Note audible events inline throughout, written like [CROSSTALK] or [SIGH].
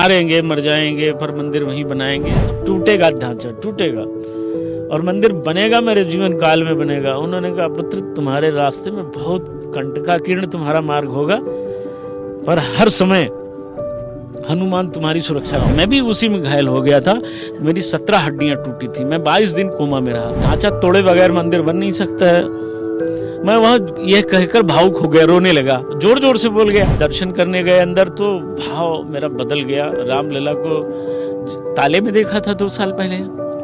मारेंगे मर जाएंगे पर मंदिर वहीं बनाएंगे सब टूटेगा ढांचा टूटेगा और मंदिर बनेगा मेरे जीवन काल में बनेगा उन्होंने कहा पुत्र तुम्हारे रास्ते में बहुत कंटका किरण तुम्हारा मार्ग होगा पर हर समय हनुमान तुम्हारी सुरक्षा मैं भी उसी में घायल हो गया था मेरी सत्रह हड्डियां टूटी थी मैं बाईस दिन कोमा में रहा ढांचा तोड़े बगैर मंदिर बन नहीं सकता है मैं वहाँ यह कहकर भावुक हो गया रोने लगा जोर जोर से बोल गया दर्शन करने गए अंदर तो भाव मेरा बदल गया रामलीला को ताले में देखा था दो साल पहले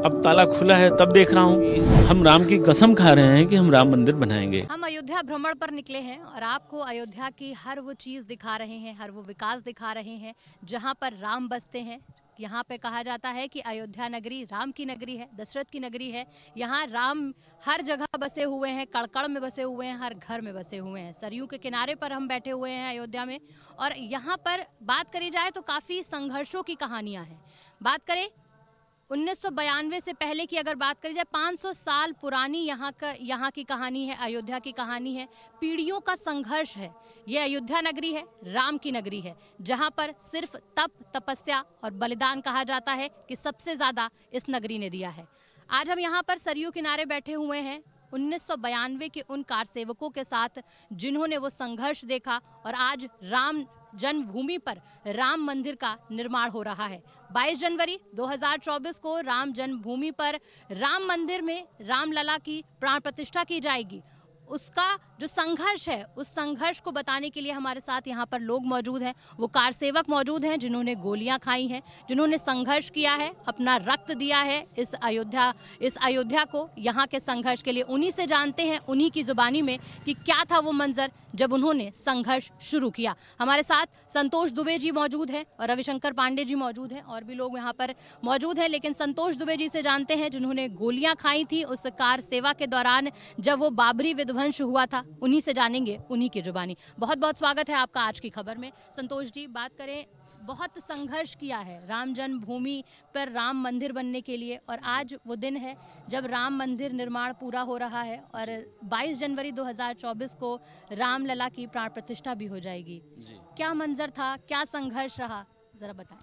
अब ताला खुला है तब देख रहा हूँ हम राम की कसम खा रहे हैं कि हम राम मंदिर बनाएंगे हम अयोध्या भ्रमण पर निकले हैं और आपको अयोध्या की हर वो चीज दिखा रहे हैं हर वो विकास दिखा रहे हैं जहाँ पर राम बसते हैं यहाँ पे कहा जाता है कि अयोध्या नगरी राम की नगरी है दशरथ की नगरी है यहाँ राम हर जगह बसे हुए हैं कड़कड़ में बसे हुए हैं हर घर में बसे हुए हैं सरयू के किनारे पर हम बैठे हुए हैं अयोध्या में और यहाँ पर बात करी जाए तो काफ़ी संघर्षों की कहानियाँ हैं बात करें उन्नीस से पहले की अगर बात करी जाए 500 साल पुरानी यहाँ का यहाँ की कहानी है अयोध्या की कहानी है पीढ़ियों का संघर्ष है ये अयोध्या नगरी है राम की नगरी है जहाँ पर सिर्फ तप तपस्या और बलिदान कहा जाता है कि सबसे ज़्यादा इस नगरी ने दिया है आज हम यहाँ पर सरयू किनारे बैठे हुए हैं उन्नीस के उन कार सेवकों के साथ जिन्होंने वो संघर्ष देखा और आज राम जन्मभूमि पर राम मंदिर का निर्माण हो रहा है 22 जनवरी 2024 को राम जन्मभूमि पर राम मंदिर में रामलला की प्राण प्रतिष्ठा की जाएगी उसका जो संघर्ष है उस संघर्ष को बताने के लिए हमारे साथ यहाँ पर लोग मौजूद हैं वो कार सेवक मौजूद हैं जिन्होंने गोलियाँ खाई हैं जिन्होंने संघर्ष किया है अपना रक्त दिया है इस अयोध्या इस अयोध्या को यहाँ के संघर्ष के लिए उन्हीं से जानते हैं उन्हीं की ज़ुबानी में कि क्या था वो मंज़र जब उन्होंने संघर्ष शुरू किया हमारे साथ संतोष दुबे जी मौजूद हैं और रविशंकर पांडे जी मौजूद हैं और भी लोग यहाँ पर मौजूद हैं लेकिन संतोष दुबे जी से जानते हैं जिन्होंने गोलियां खाई थी उस कार सेवा के दौरान जब वो बाबरी विध्वंस हुआ था उन्हीं से जानेंगे उन्हीं की जुबानी बहुत बहुत स्वागत है आपका आज की खबर में संतोष जी बात करें बहुत संघर्ष किया है राम जन्मभूमि पर राम मंदिर बनने के लिए और आज वो दिन है जब राम मंदिर निर्माण पूरा हो रहा है और 22 जनवरी 2024 को रामलला की प्राण प्रतिष्ठा भी हो जाएगी क्या मंजर था क्या संघर्ष रहा ज़रा बताएं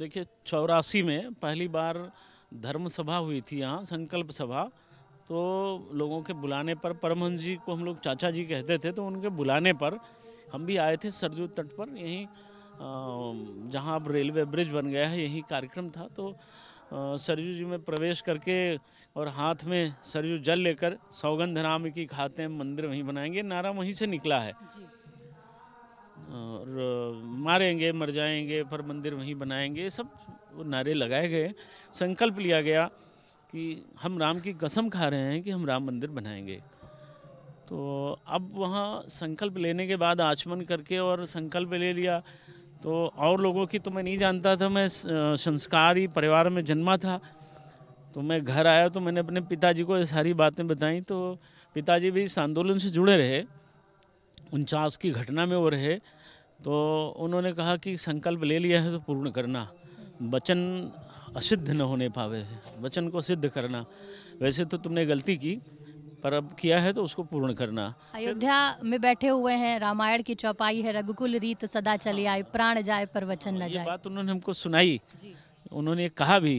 देखिए चौरासी में पहली बार धर्म सभा हुई थी यहाँ संकल्प सभा तो लोगों के बुलाने पर परमहंस जी को हम लोग चाचा जी कहते थे तो उनके बुलाने पर हम भी आए थे सरजू तट पर यहीं जहाँ अब रेलवे ब्रिज बन गया है यही कार्यक्रम था तो सरयू जी में प्रवेश करके और हाथ में सरयू जल लेकर सौगंध नाम की खाते हैं मंदिर वहीं बनाएंगे नारा वहीं से निकला है और मारेंगे मर जाएंगे पर मंदिर वहीं बनाएंगे सब वो नारे लगाए गए संकल्प लिया गया कि हम राम की कसम खा रहे हैं कि हम राम मंदिर बनाएंगे तो अब वहाँ संकल्प लेने के बाद आचमन करके और संकल्प ले लिया तो और लोगों की तो मैं नहीं जानता था मैं संस्कारी परिवार में जन्मा था तो मैं घर आया तो मैंने अपने पिताजी को ये सारी बातें बताई तो पिताजी भी इस आंदोलन से जुड़े रहे उनचास की घटना में वो रहे तो उन्होंने कहा कि संकल्प ले लिया है तो पूर्ण करना वचन असिद्ध न होने पावे वचन को सिद्ध करना वैसे तो तुमने गलती की पर अब किया है तो उसको पूर्ण करना अयोध्या में बैठे हुए हैं रामायण की चौपाई है रघुकुल रीत सदा चली आई प्राण जाए पर वचन न जाए बात उन्होंने हमको सुनाई उन्होंने कहा भी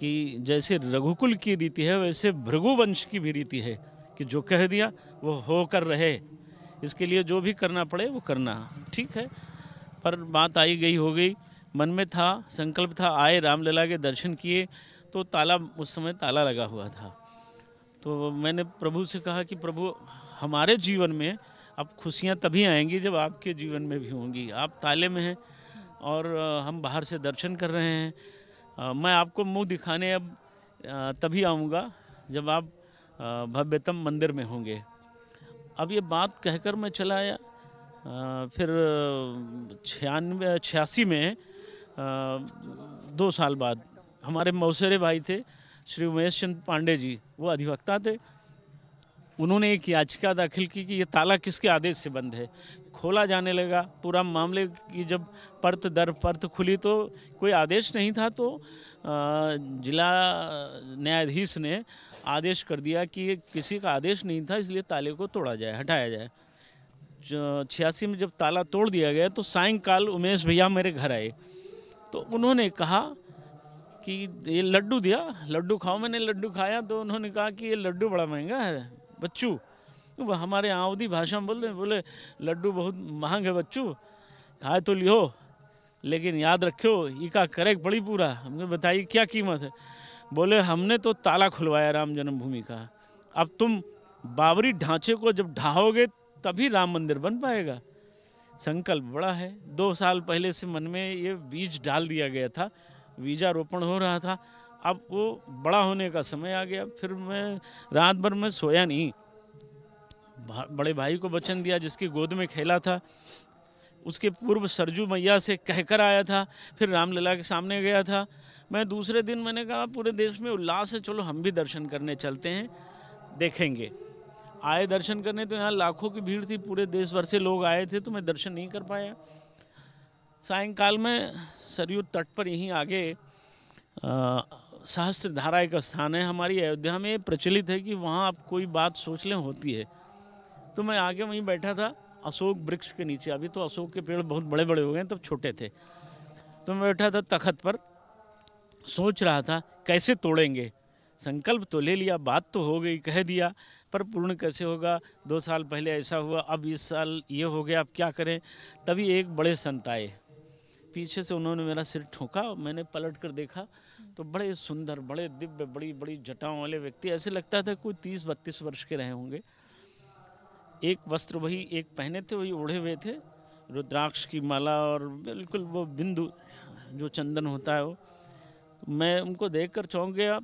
कि जैसे रघुकुल की रीति है वैसे भृगुवंश की भी रीति है कि जो कह दिया वो हो कर रहे इसके लिए जो भी करना पड़े वो करना ठीक है पर बात आई गई हो गई मन में था संकल्प था आए रामलला के दर्शन किए तो ताला उस समय ताला लगा हुआ था तो मैंने प्रभु से कहा कि प्रभु हमारे जीवन में अब खुशियाँ तभी आएंगी जब आपके जीवन में भी होंगी आप ताले में हैं और हम बाहर से दर्शन कर रहे हैं मैं आपको मुंह दिखाने अब तभी आऊँगा जब आप भव्यतम मंदिर में होंगे अब ये बात कहकर मैं चला आया फिर छियानवे छियासी में दो साल बाद हमारे मौसेरे भाई थे श्री उमेश चंद पांडे जी वो अधिवक्ता थे उन्होंने एक याचिका दाखिल की कि ये ताला किसके आदेश से बंद है खोला जाने लगा पूरा मामले की जब परत दर परत खुली तो कोई आदेश नहीं था तो जिला न्यायाधीश ने आदेश कर दिया कि किसी का आदेश नहीं था इसलिए ताले को तोड़ा जाए हटाया जाए छियासी में जब ताला तोड़ दिया गया तो सायंकाल उमेश भैया मेरे घर आए तो उन्होंने कहा कि ये लड्डू दिया लड्डू खाओ मैंने लड्डू खाया तो उन्होंने कहा कि ये लड्डू बड़ा महंगा है बच्चू तो हमारे आउदी भाषा में बोलते बोले लड्डू बहुत महंगे है बच्चू खाए तो लियो लेकिन याद रखो ये का करेक बड़ी पूरा हमने बताइए क्या कीमत है बोले हमने तो ताला खुलवाया राम जन्मभूमि का अब तुम बाबरी ढांचे को जब ढाहोगे तभी राम मंदिर बन पाएगा संकल्प बड़ा है दो साल पहले से मन में ये बीज डाल दिया गया था वीजा रोपण हो रहा था अब वो बड़ा होने का समय आ गया फिर मैं रात भर में सोया नहीं बड़े भाई को वचन दिया जिसकी गोद में खेला था उसके पूर्व सरजू मैया से कहकर आया था फिर रामलीला के सामने गया था मैं दूसरे दिन मैंने कहा पूरे देश में उल्लास है चलो हम भी दर्शन करने चलते हैं देखेंगे आए दर्शन करने तो यहाँ लाखों की भीड़ थी पूरे देश भर से लोग आए थे तो मैं दर्शन नहीं कर पाया सायंकाल में सरयू तट पर यहीं आगे सहस्त्र धारा एक स्थान है हमारी अयोध्या में प्रचलित है कि वहाँ आप कोई बात सोच लें होती है तो मैं आगे वहीं बैठा था अशोक वृक्ष के नीचे अभी तो अशोक के पेड़ बहुत बड़े बड़े हो गए तब छोटे थे तो मैं बैठा था तखत पर सोच रहा था कैसे तोड़ेंगे संकल्प तो ले लिया बात तो हो गई कह दिया पर पूर्ण कैसे होगा दो साल पहले ऐसा हुआ अब इस साल ये हो गया अब क्या करें तभी एक बड़े संत आए पीछे से उन्होंने मेरा सिर ठोका मैंने पलट कर देखा तो बड़े सुंदर बड़े दिव्य बड़ी बड़ी जटाओं वाले व्यक्ति ऐसे लगता था कोई तीस बत्तीस वर्ष के रहे होंगे एक वस्त्र वही एक पहने थे वही ओढ़े हुए थे रुद्राक्ष की माला और बिल्कुल वो बिंदु जो चंदन होता है वो मैं उनको देख कर चौंक गया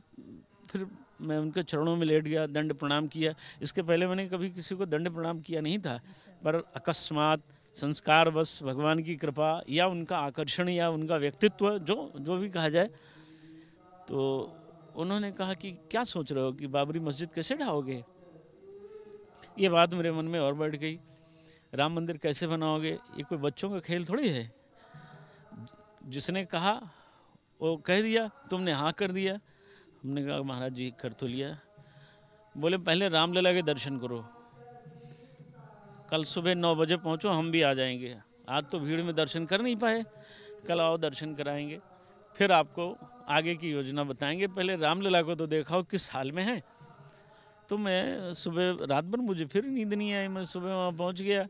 फिर मैं उनके चरणों में लेट गया दंड प्रणाम किया इसके पहले मैंने कभी किसी को दंड प्रणाम किया नहीं था पर अकस्मात संस्कार बस भगवान की कृपा या उनका आकर्षण या उनका व्यक्तित्व जो जो भी कहा जाए तो उन्होंने कहा कि क्या सोच रहे हो कि बाबरी मस्जिद कैसे ढाओगे ये बात मेरे मन में और बैठ गई राम मंदिर कैसे बनाओगे ये कोई बच्चों का खेल थोड़ी है जिसने कहा वो कह दिया तुमने हाँ कर दिया हमने कहा महाराज जी कर तो लिया बोले पहले रामलला के दर्शन करो कल सुबह नौ बजे पहुँचो हम भी आ जाएंगे आज तो भीड़ में दर्शन कर नहीं पाए कल आओ दर्शन कराएंगे फिर आपको आगे की योजना बताएंगे पहले रामलीला को तो देखा हो किस हाल में है तो मैं सुबह रात भर मुझे फिर नींद नहीं आई मैं सुबह वहाँ पहुँच गया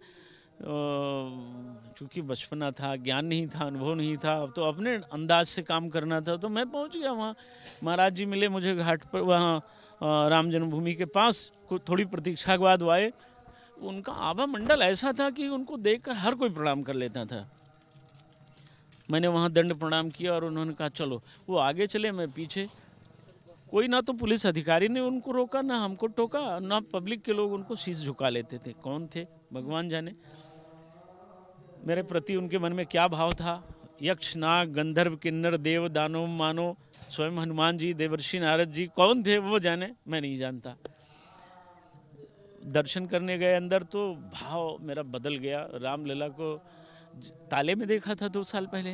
चूँकि बचपना था ज्ञान नहीं था अनुभव नहीं था तो अपने अंदाज से काम करना था तो मैं पहुँच गया वहाँ महाराज जी मिले मुझे घाट पर वहाँ राम जन्मभूमि के पास थोड़ी प्रतीक्षा के बाद वो आए उनका आभा मंडल ऐसा था कि उनको देखकर हर कोई प्रणाम कर लेता था मैंने वहाँ दंड प्रणाम किया और उन्होंने कहा चलो वो आगे चले मैं पीछे कोई ना तो पुलिस अधिकारी ने उनको रोका ना हमको टोका ना पब्लिक के लोग उनको शीश झुका लेते थे कौन थे भगवान जाने मेरे प्रति उनके मन में क्या भाव था यक्ष नाग गंधर्व किन्नर देव दानव मानो स्वयं हनुमान जी देवर्षि नारद जी कौन थे वो जाने मैं नहीं जानता दर्शन करने गए अंदर तो भाव मेरा बदल गया रामलीला को ताले में देखा था दो साल पहले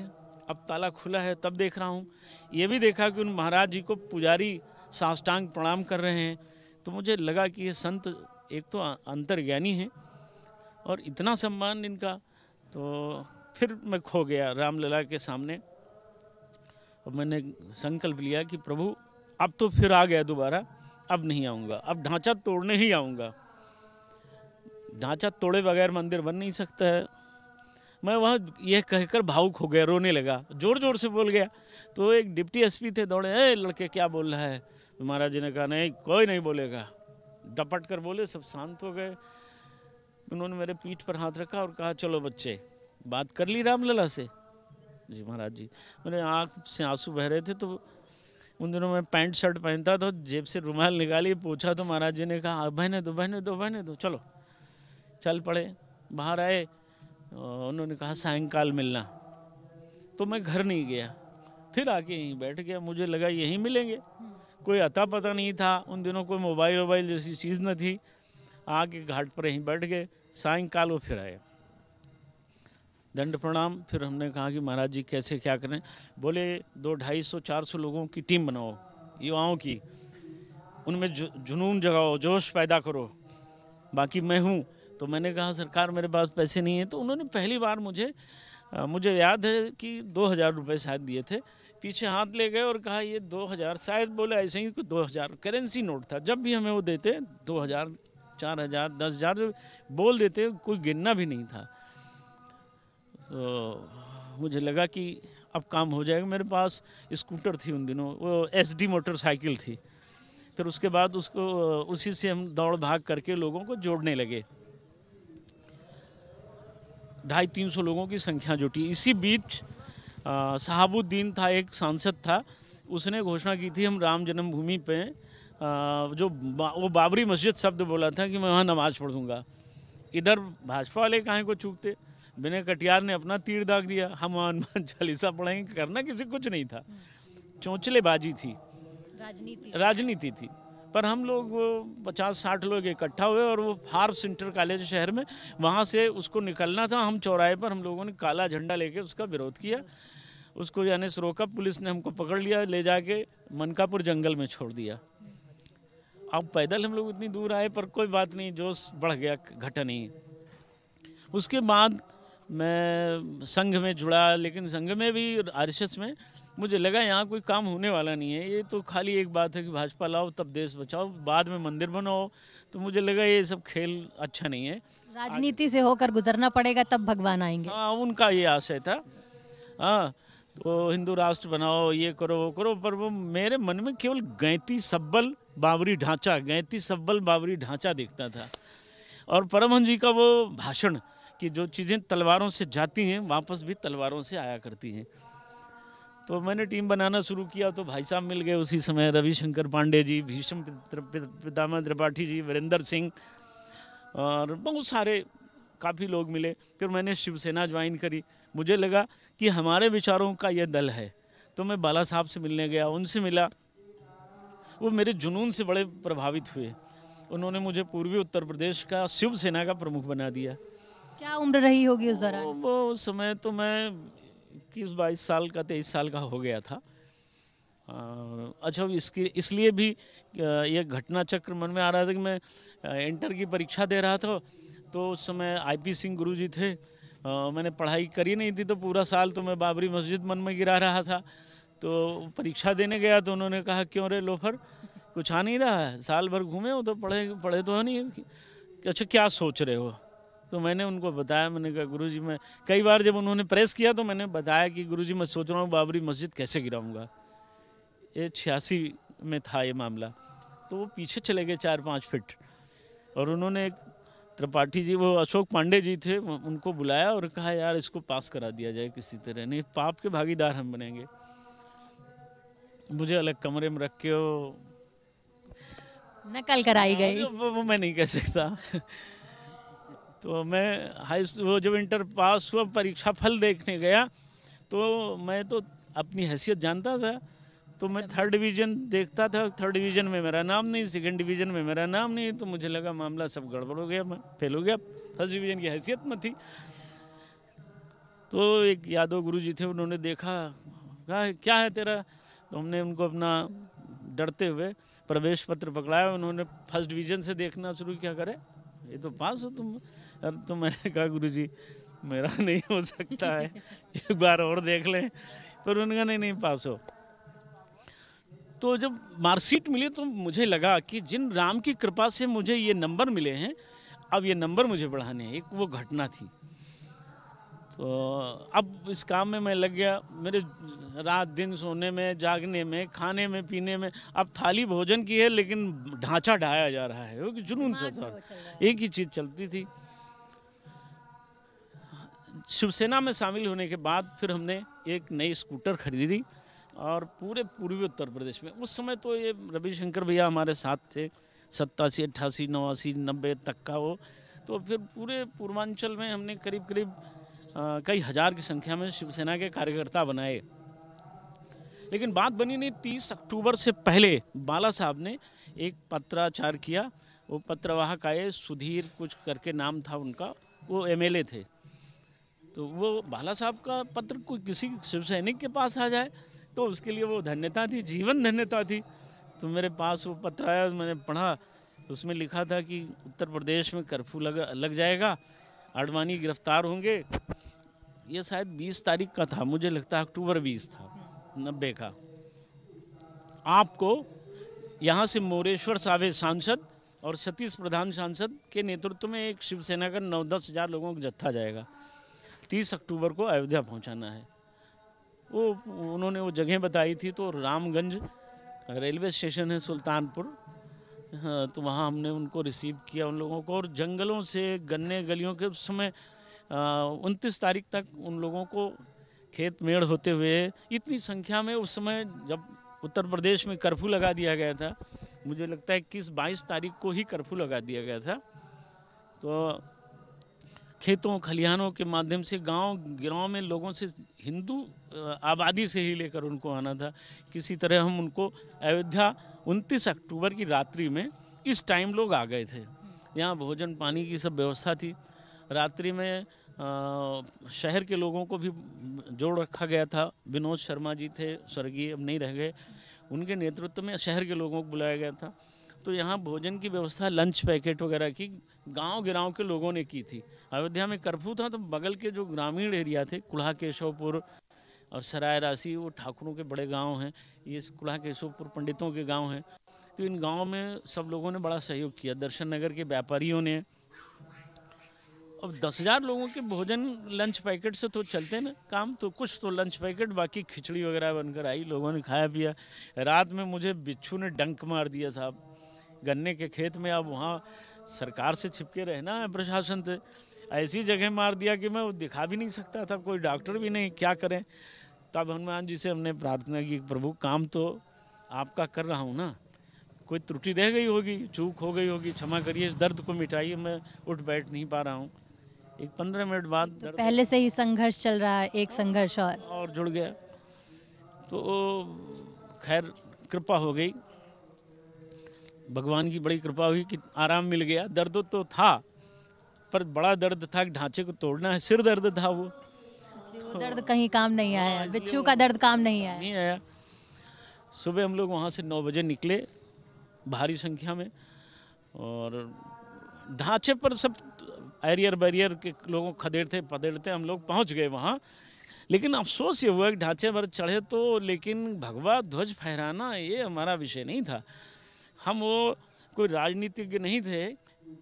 अब ताला खुला है तब देख रहा हूँ ये भी देखा कि उन महाराज जी को पुजारी साष्टांग प्रणाम कर रहे हैं तो मुझे लगा कि ये संत एक तो अंतर्ज्ञानी हैं और इतना सम्मान इनका तो फिर मैं खो गया रामलला के सामने और मैंने संकल्प लिया कि प्रभु अब तो फिर आ गया दोबारा अब नहीं आऊँगा अब ढांचा तोड़ने ही आऊँगा ढांचा तोड़े बगैर मंदिर बन नहीं सकता है मैं वहाँ यह कहकर भावुक हो गया रोने लगा जोर जोर से बोल गया तो एक डिप्टी एसपी थे दौड़े अरे लड़के क्या बोल रहा है तो महाराज जी ने कहा नहीं कोई नहीं बोलेगा डपट कर बोले सब शांत हो गए उन्होंने मेरे पीठ पर हाथ रखा और कहा चलो बच्चे बात कर ली रामलला से जी महाराज जी मेरे आँख से आंसू बह रहे थे तो उन दिनों मैं पैंट शर्ट पहनता था जेब से रुमाल निकाली पूछा तो महाराज जी ने कहा बहने दो बहने दो बहने दो चलो चल पड़े बाहर आए उन्होंने कहा सायंकाल मिलना तो मैं घर नहीं गया फिर आके यहीं बैठ गया मुझे लगा यहीं मिलेंगे कोई अता पता नहीं था उन दिनों कोई मोबाइल वोबाइल जैसी चीज़ न थी आके घाट पर यहीं बैठ गए सायंकाल वो फिर आए दंड प्रणाम फिर हमने कहा कि महाराज जी कैसे क्या करें बोले दो ढाई सौ चार सौ लोगों की टीम बनाओ युवाओं की उनमें जुनून जगाओ जोश पैदा करो बाकी मैं हूँ तो मैंने कहा सरकार मेरे पास पैसे नहीं है तो उन्होंने पहली बार मुझे मुझे याद है कि दो हज़ार रुपये शायद दिए थे पीछे हाथ ले गए और कहा ये दो हज़ार शायद बोले ऐसे ही दो हज़ार करेंसी नोट था जब भी हमें वो देते दो हज़ार चार हज़ार दस हज़ार बोल देते कोई गिनना भी नहीं था तो मुझे लगा कि अब काम हो जाएगा मेरे पास स्कूटर थी उन दिनों वो एस मोटरसाइकिल थी फिर उसके बाद उसको उसी से हम दौड़ भाग करके लोगों को जोड़ने लगे ढाई तीन सौ लोगों की संख्या जुटी इसी बीच शहाबुद्दीन था एक सांसद था उसने घोषणा की थी हम राम जन्मभूमि पे जो बा, वो बाबरी मस्जिद शब्द बोला था कि मैं वहाँ नमाज़ पढ़ूंगा इधर भाजपा वाले काहे को चूकते विनय कटियार ने अपना तीर दाग दिया हम हनुमान चालीसा पढ़ेंगे करना किसी कुछ नहीं था चौंचलेबाजी थी राजनीति राजनीति थी पर हम लोग पचास साठ लोग इकट्ठा हुए और वो हार्प सेंटर कॉलेज शहर में वहाँ से उसको निकलना था हम चौराहे पर हम लोगों ने काला झंडा लेके उसका विरोध किया उसको यानी से रोका पुलिस ने हमको पकड़ लिया ले जाके मनकापुर जंगल में छोड़ दिया अब पैदल हम लोग इतनी दूर आए पर कोई बात नहीं जोश बढ़ गया घटा नहीं उसके बाद मैं संघ में जुड़ा लेकिन संघ में भी आर में मुझे लगा यहाँ कोई काम होने वाला नहीं है ये तो खाली एक बात है कि भाजपा लाओ तब देश बचाओ बाद में मंदिर बनाओ तो मुझे लगा ये सब खेल अच्छा नहीं है राजनीति से होकर गुजरना पड़ेगा तब भगवान आएंगे हाँ उनका ये आशय था हाँ तो हिंदू राष्ट्र बनाओ ये करो वो करो पर वो मेरे मन में केवल गैती सब्बल बाबरी ढांचा गैती सब्बल बाबरी ढांचा देखता था और परमहन जी का वो भाषण कि जो चीज़ें तलवारों से जाती हैं वापस भी तलवारों से आया करती हैं तो मैंने टीम बनाना शुरू किया तो भाई साहब मिल गए उसी समय रविशंकर पांडे जी भीष्म पितामह त्रिपाठी जी वीरेंद्र सिंह और बहुत सारे काफ़ी लोग मिले फिर मैंने शिवसेना ज्वाइन करी मुझे लगा कि हमारे विचारों का यह दल है तो मैं बाला साहब से मिलने गया उनसे मिला वो मेरे जुनून से बड़े प्रभावित हुए उन्होंने मुझे पूर्वी उत्तर प्रदेश का शिवसेना का प्रमुख बना दिया क्या उम्र रही होगी उस दौरान वो, वो उस समय तो मैं इक्कीस बाईस साल का तेईस साल का हो गया था अच्छा इसकी इसलिए भी ये घटना चक्र मन में आ रहा था कि मैं इंटर की परीक्षा दे रहा था तो उस समय आईपी सिंह गुरुजी थे मैंने पढ़ाई करी नहीं थी तो पूरा साल तो मैं बाबरी मस्जिद मन में गिरा रहा था तो परीक्षा देने गया तो उन्होंने कहा क्यों रे लोफर कुछ आ नहीं रहा है साल भर घूमे हो तो पढ़े पढ़े तो है नहीं अच्छा क्या सोच रहे हो तो मैंने उनको बताया मैंने कहा गुरु जी मैं कई बार जब उन्होंने प्रेस किया तो मैंने बताया कि गुरु जी मैं सोच रहा हूँ बाबरी मस्जिद कैसे गिराऊँगा ये छियासी में था ये मामला तो वो पीछे चले गए चार पाँच फिट और उन्होंने एक त्रिपाठी जी वो अशोक पांडे जी थे उनको बुलाया और कहा यार इसको पास करा दिया जाए किसी तरह नहीं पाप के भागीदार हम बनेंगे मुझे अलग कमरे में रख के वो नकल कराई हाँ, गई वो, वो मैं नहीं कह सकता तो मैं हाई वो जब इंटर पास हुआ परीक्षा फल देखने गया तो मैं तो अपनी हैसियत जानता था तो मैं थर्ड डिवीज़न देखता था थर्ड डिवीज़न में मेरा नाम नहीं सेकंड डिवीज़न में मेरा नाम नहीं तो मुझे लगा मामला सब गड़बड़ हो गया मैं फेल हो गया फर्स्ट डिवीज़न की हैसियत में थी तो एक यादव गुरु जी थे उन्होंने देखा कहा क्या है तेरा तो हमने उनको अपना डरते हुए प्रवेश पत्र पकड़ाया उन्होंने फर्स्ट डिवीज़न से देखना शुरू किया करे ये तो पास हो तुम अब तो मैंने कहा गुरु जी मेरा [LAUGHS] नहीं हो सकता है एक बार और देख लें पर उन्होंने कहा नहीं नहीं पास हो तो जब मार्कशीट मिली तो मुझे लगा कि जिन राम की कृपा से मुझे ये नंबर मिले हैं अब ये नंबर मुझे बढ़ाने हैं एक वो घटना थी तो अब इस काम में मैं लग गया मेरे रात दिन सोने में जागने में खाने में पीने में अब थाली भोजन की है लेकिन ढांचा ढाया जा रहा है जुनून से सर एक ही चीज़ चलती थी शिवसेना में शामिल होने के बाद फिर हमने एक नई स्कूटर खरीदी और पूरे पूर्वी उत्तर प्रदेश में उस समय तो ये रविशंकर भैया हमारे साथ थे सत्तासी अट्ठासी नवासी नब्बे तक का वो तो फिर पूरे पूर्वांचल में हमने करीब करीब कई हज़ार की संख्या में शिवसेना के कार्यकर्ता बनाए लेकिन बात बनी नहीं तीस अक्टूबर से पहले बाला साहब ने एक पत्राचार किया वो पत्रवाहक आए सुधीर कुछ करके नाम था उनका वो एमएलए थे तो वो बाला साहब का पत्र कोई किसी शिव सैनिक के पास आ जाए तो उसके लिए वो धन्यता थी जीवन धन्यता थी तो मेरे पास वो पत्र आया मैंने पढ़ा उसमें लिखा था कि उत्तर प्रदेश में कर्फ्यू लग लग जाएगा आडवाणी गिरफ्तार होंगे ये शायद 20 तारीख का था मुझे लगता है अक्टूबर 20 था नब्बे का आपको यहाँ से मोरेश्वर साहबे सांसद और सतीश प्रधान सांसद के नेतृत्व में एक शिवसेना का नौ दस हज़ार लोगों का जत्था जाएगा तीस अक्टूबर को अयोध्या पहुंचाना है वो उन्होंने वो जगह बताई थी तो रामगंज रेलवे स्टेशन है सुल्तानपुर हाँ तो वहाँ हमने उनको रिसीव किया उन लोगों को और जंगलों से गन्ने गलियों के उस समय उनतीस तारीख तक उन लोगों को खेत मेड़ होते हुए इतनी संख्या में उस समय जब उत्तर प्रदेश में कर्फ्यू लगा दिया गया था मुझे लगता है इक्कीस बाईस तारीख को ही कर्फ्यू लगा दिया गया था तो खेतों खलिहानों के माध्यम से गांव गांव में लोगों से हिंदू आबादी से ही लेकर उनको आना था किसी तरह हम उनको अयोध्या उनतीस अक्टूबर की रात्रि में इस टाइम लोग आ गए थे यहाँ भोजन पानी की सब व्यवस्था थी रात्रि में शहर के लोगों को भी जोड़ रखा गया था विनोद शर्मा जी थे स्वर्गीय अब नहीं रह गए उनके नेतृत्व में शहर के लोगों को बुलाया गया था तो यहाँ भोजन की व्यवस्था लंच पैकेट वगैरह की गांव गिराव के लोगों ने की थी अयोध्या में कर्फ्यू था तो बगल के जो ग्रामीण एरिया थे कुल्हा केशवपुर और सराय राशि वो ठाकुरों के बड़े गांव हैं ये कुल्हा केशवपुर पंडितों के गांव हैं तो इन गांव में सब लोगों ने बड़ा सहयोग किया दर्शन नगर के व्यापारियों ने अब दस हज़ार लोगों के भोजन लंच पैकेट से तो चलते ना काम तो कुछ तो लंच पैकेट बाकी खिचड़ी वगैरह बनकर आई लोगों ने खाया पिया रात में मुझे बिच्छू ने डंक मार दिया साहब गन्ने के खेत में अब वहाँ सरकार से छिपके रहना है प्रशासन से ऐसी जगह मार दिया कि मैं वो दिखा भी नहीं सकता था कोई डॉक्टर भी नहीं क्या करें तब तो हनुमान जी से हमने प्रार्थना की प्रभु काम तो आपका कर रहा हूँ ना कोई त्रुटि रह गई होगी चूक हो गई होगी क्षमा करिए इस दर्द को मिटाइए मैं उठ बैठ नहीं पा रहा हूँ एक पंद्रह मिनट बाद तो पहले से ही संघर्ष चल रहा है एक संघर्ष और और जुड़ गया तो खैर कृपा हो गई भगवान की बड़ी कृपा हुई कि आराम मिल गया दर्द तो था पर बड़ा दर्द था कि ढांचे को तोड़ना है सिर दर्द था वो तो दर्द कहीं काम नहीं आया हाँ, बिच्छू का दर्द काम नहीं आया नहीं आया सुबह हम लोग वहाँ से नौ बजे निकले भारी संख्या में और ढांचे पर सब एरियर बैरियर के लोगों खदेड़ते पदेड़ते हम लोग पहुँच गए वहाँ लेकिन अफसोस ये हुआ कि ढांचे पर चढ़े तो लेकिन भगवा ध्वज फहराना ये हमारा विषय नहीं था हम वो कोई राजनीतिज्ञ नहीं थे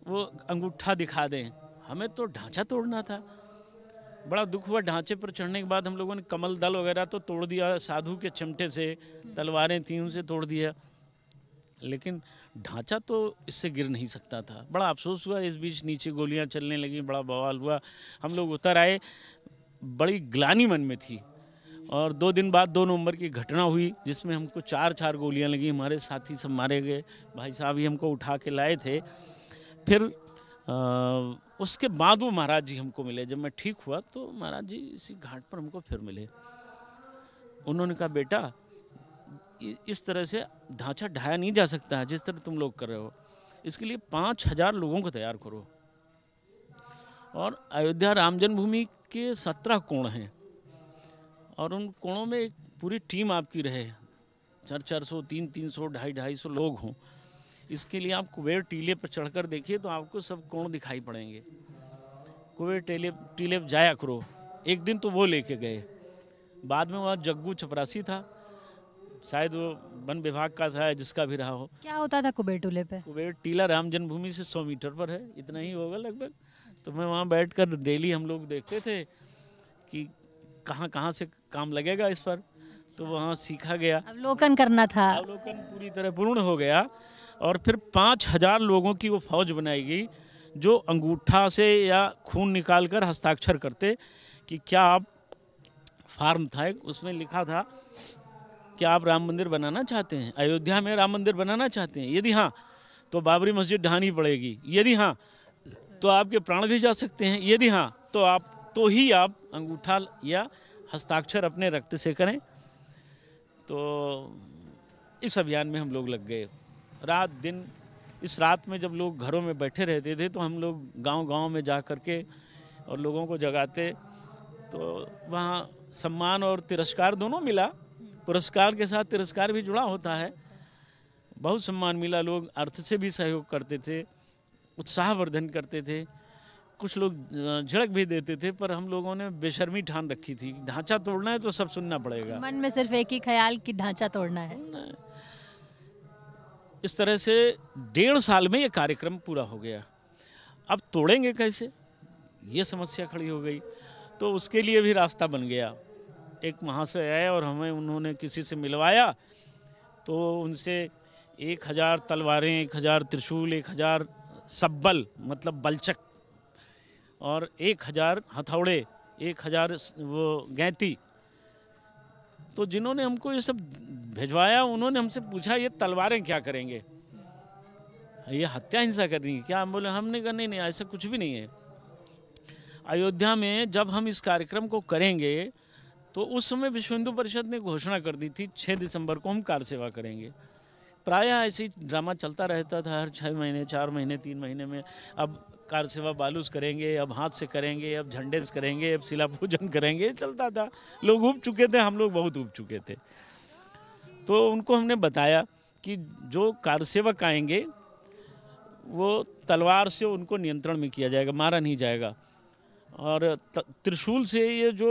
वो अंगूठा दिखा दें हमें तो ढांचा तोड़ना था बड़ा दुख हुआ ढांचे पर चढ़ने के बाद हम लोगों ने कमल दल वगैरह तो तोड़ दिया साधु के चमटे से तलवारें थीं उनसे तोड़ दिया लेकिन ढांचा तो इससे गिर नहीं सकता था बड़ा अफसोस हुआ इस बीच नीचे गोलियां चलने लगी बड़ा बवाल हुआ हम लोग उतर आए बड़ी ग्लानी मन में थी और दो दिन बाद दो नवंबर की घटना हुई जिसमें हमको चार चार गोलियां लगी हमारे साथी सब मारे गए भाई साहब ही हमको उठा के लाए थे फिर आ, उसके बाद वो महाराज जी हमको मिले जब मैं ठीक हुआ तो महाराज जी इसी घाट पर हमको फिर मिले उन्होंने कहा बेटा इस तरह से ढांचा ढाया नहीं जा सकता है जिस तरह तुम लोग कर रहे हो इसके लिए पाँच हजार लोगों को तैयार करो और अयोध्या राम जन्मभूमि के सत्रह कोण हैं और उन कोणों में एक पूरी टीम आपकी रहे चार चार सौ तीन तीन सौ ढाई ढाई सौ लोग हों इसके लिए आप कुबेर टीले पर चढ़कर देखिए तो आपको सब कोण दिखाई पड़ेंगे कुबेर टीले टीले पर जाया करो एक दिन तो वो लेके गए बाद में वहाँ जग्गू चपरासी था शायद वो वन विभाग का था जिसका भी रहा हो क्या होता था कुबेर टीले पे कुबेर टीला राम जन्मभूमि से सौ मीटर पर है इतना ही होगा लगभग तो मैं वहाँ बैठ कर डेली हम लोग देखते थे कि कहाँ कहाँ से काम लगेगा इस पर तो वहाँ सीखा गया अवलोकन करना था अवलोकन पूरी तरह पूर्ण हो गया और फिर पाँच हजार लोगों की वो फौज बनाई गई जो अंगूठा से या खून निकाल कर हस्ताक्षर करते कि क्या आप फार्म था एक उसमें लिखा था कि आप राम मंदिर बनाना चाहते हैं अयोध्या में राम मंदिर बनाना चाहते हैं यदि हाँ तो बाबरी मस्जिद ढहानी पड़ेगी यदि हाँ तो आपके प्राण भी जा सकते हैं यदि हाँ तो आप तो ही आप अंगूठा या हस्ताक्षर अपने रक्त से करें तो इस अभियान में हम लोग लग गए रात दिन इस रात में जब लोग घरों में बैठे रहते थे तो हम लोग गांव-गांव में जा कर के और लोगों को जगाते तो वहाँ सम्मान और तिरस्कार दोनों मिला पुरस्कार के साथ तिरस्कार भी जुड़ा होता है बहुत सम्मान मिला लोग अर्थ से भी सहयोग करते थे उत्साहवर्धन करते थे कुछ लोग झड़क भी देते थे पर हम लोगों ने बेशर्मी ठान रखी थी ढांचा तोड़ना है तो सब सुनना पड़ेगा मन में सिर्फ एक ही ख्याल कि ढांचा तोड़ना है इस तरह से डेढ़ साल में ये कार्यक्रम पूरा हो गया अब तोड़ेंगे कैसे ये समस्या खड़ी हो गई तो उसके लिए भी रास्ता बन गया एक वहाँ से आए और हमें उन्होंने किसी से मिलवाया तो उनसे एक हज़ार तलवारें एक हज़ार त्रिशूल एक हज़ार सब्बल मतलब बलचक और एक हज़ार हथौड़े एक हज़ार वो गैती तो जिन्होंने हमको ये सब भिजवाया उन्होंने हमसे पूछा ये तलवारें क्या करेंगे ये हत्या हिंसा करनी है क्या हम बोले हमने कहा नहीं नहीं ऐसा कुछ भी नहीं है अयोध्या में जब हम इस कार्यक्रम को करेंगे तो उस समय विश्व हिंदू परिषद ने घोषणा कर दी थी 6 दिसंबर को हम कार सेवा करेंगे प्रायः ऐसे ड्रामा चलता रहता था हर छः महीने चार महीने तीन महीने में अब कार सेवा बालूस करेंगे अब हाथ से करेंगे अब झंडे से करेंगे अब शिला पूजन [LAUGHS] करेंगे चलता था लोग उब चुके थे हम लोग बहुत उब चुके थे तो उनको हमने बताया कि जो कार सेवक आएंगे वो तलवार से उनको नियंत्रण में किया जाएगा मारा नहीं जाएगा और त्रिशूल से ये जो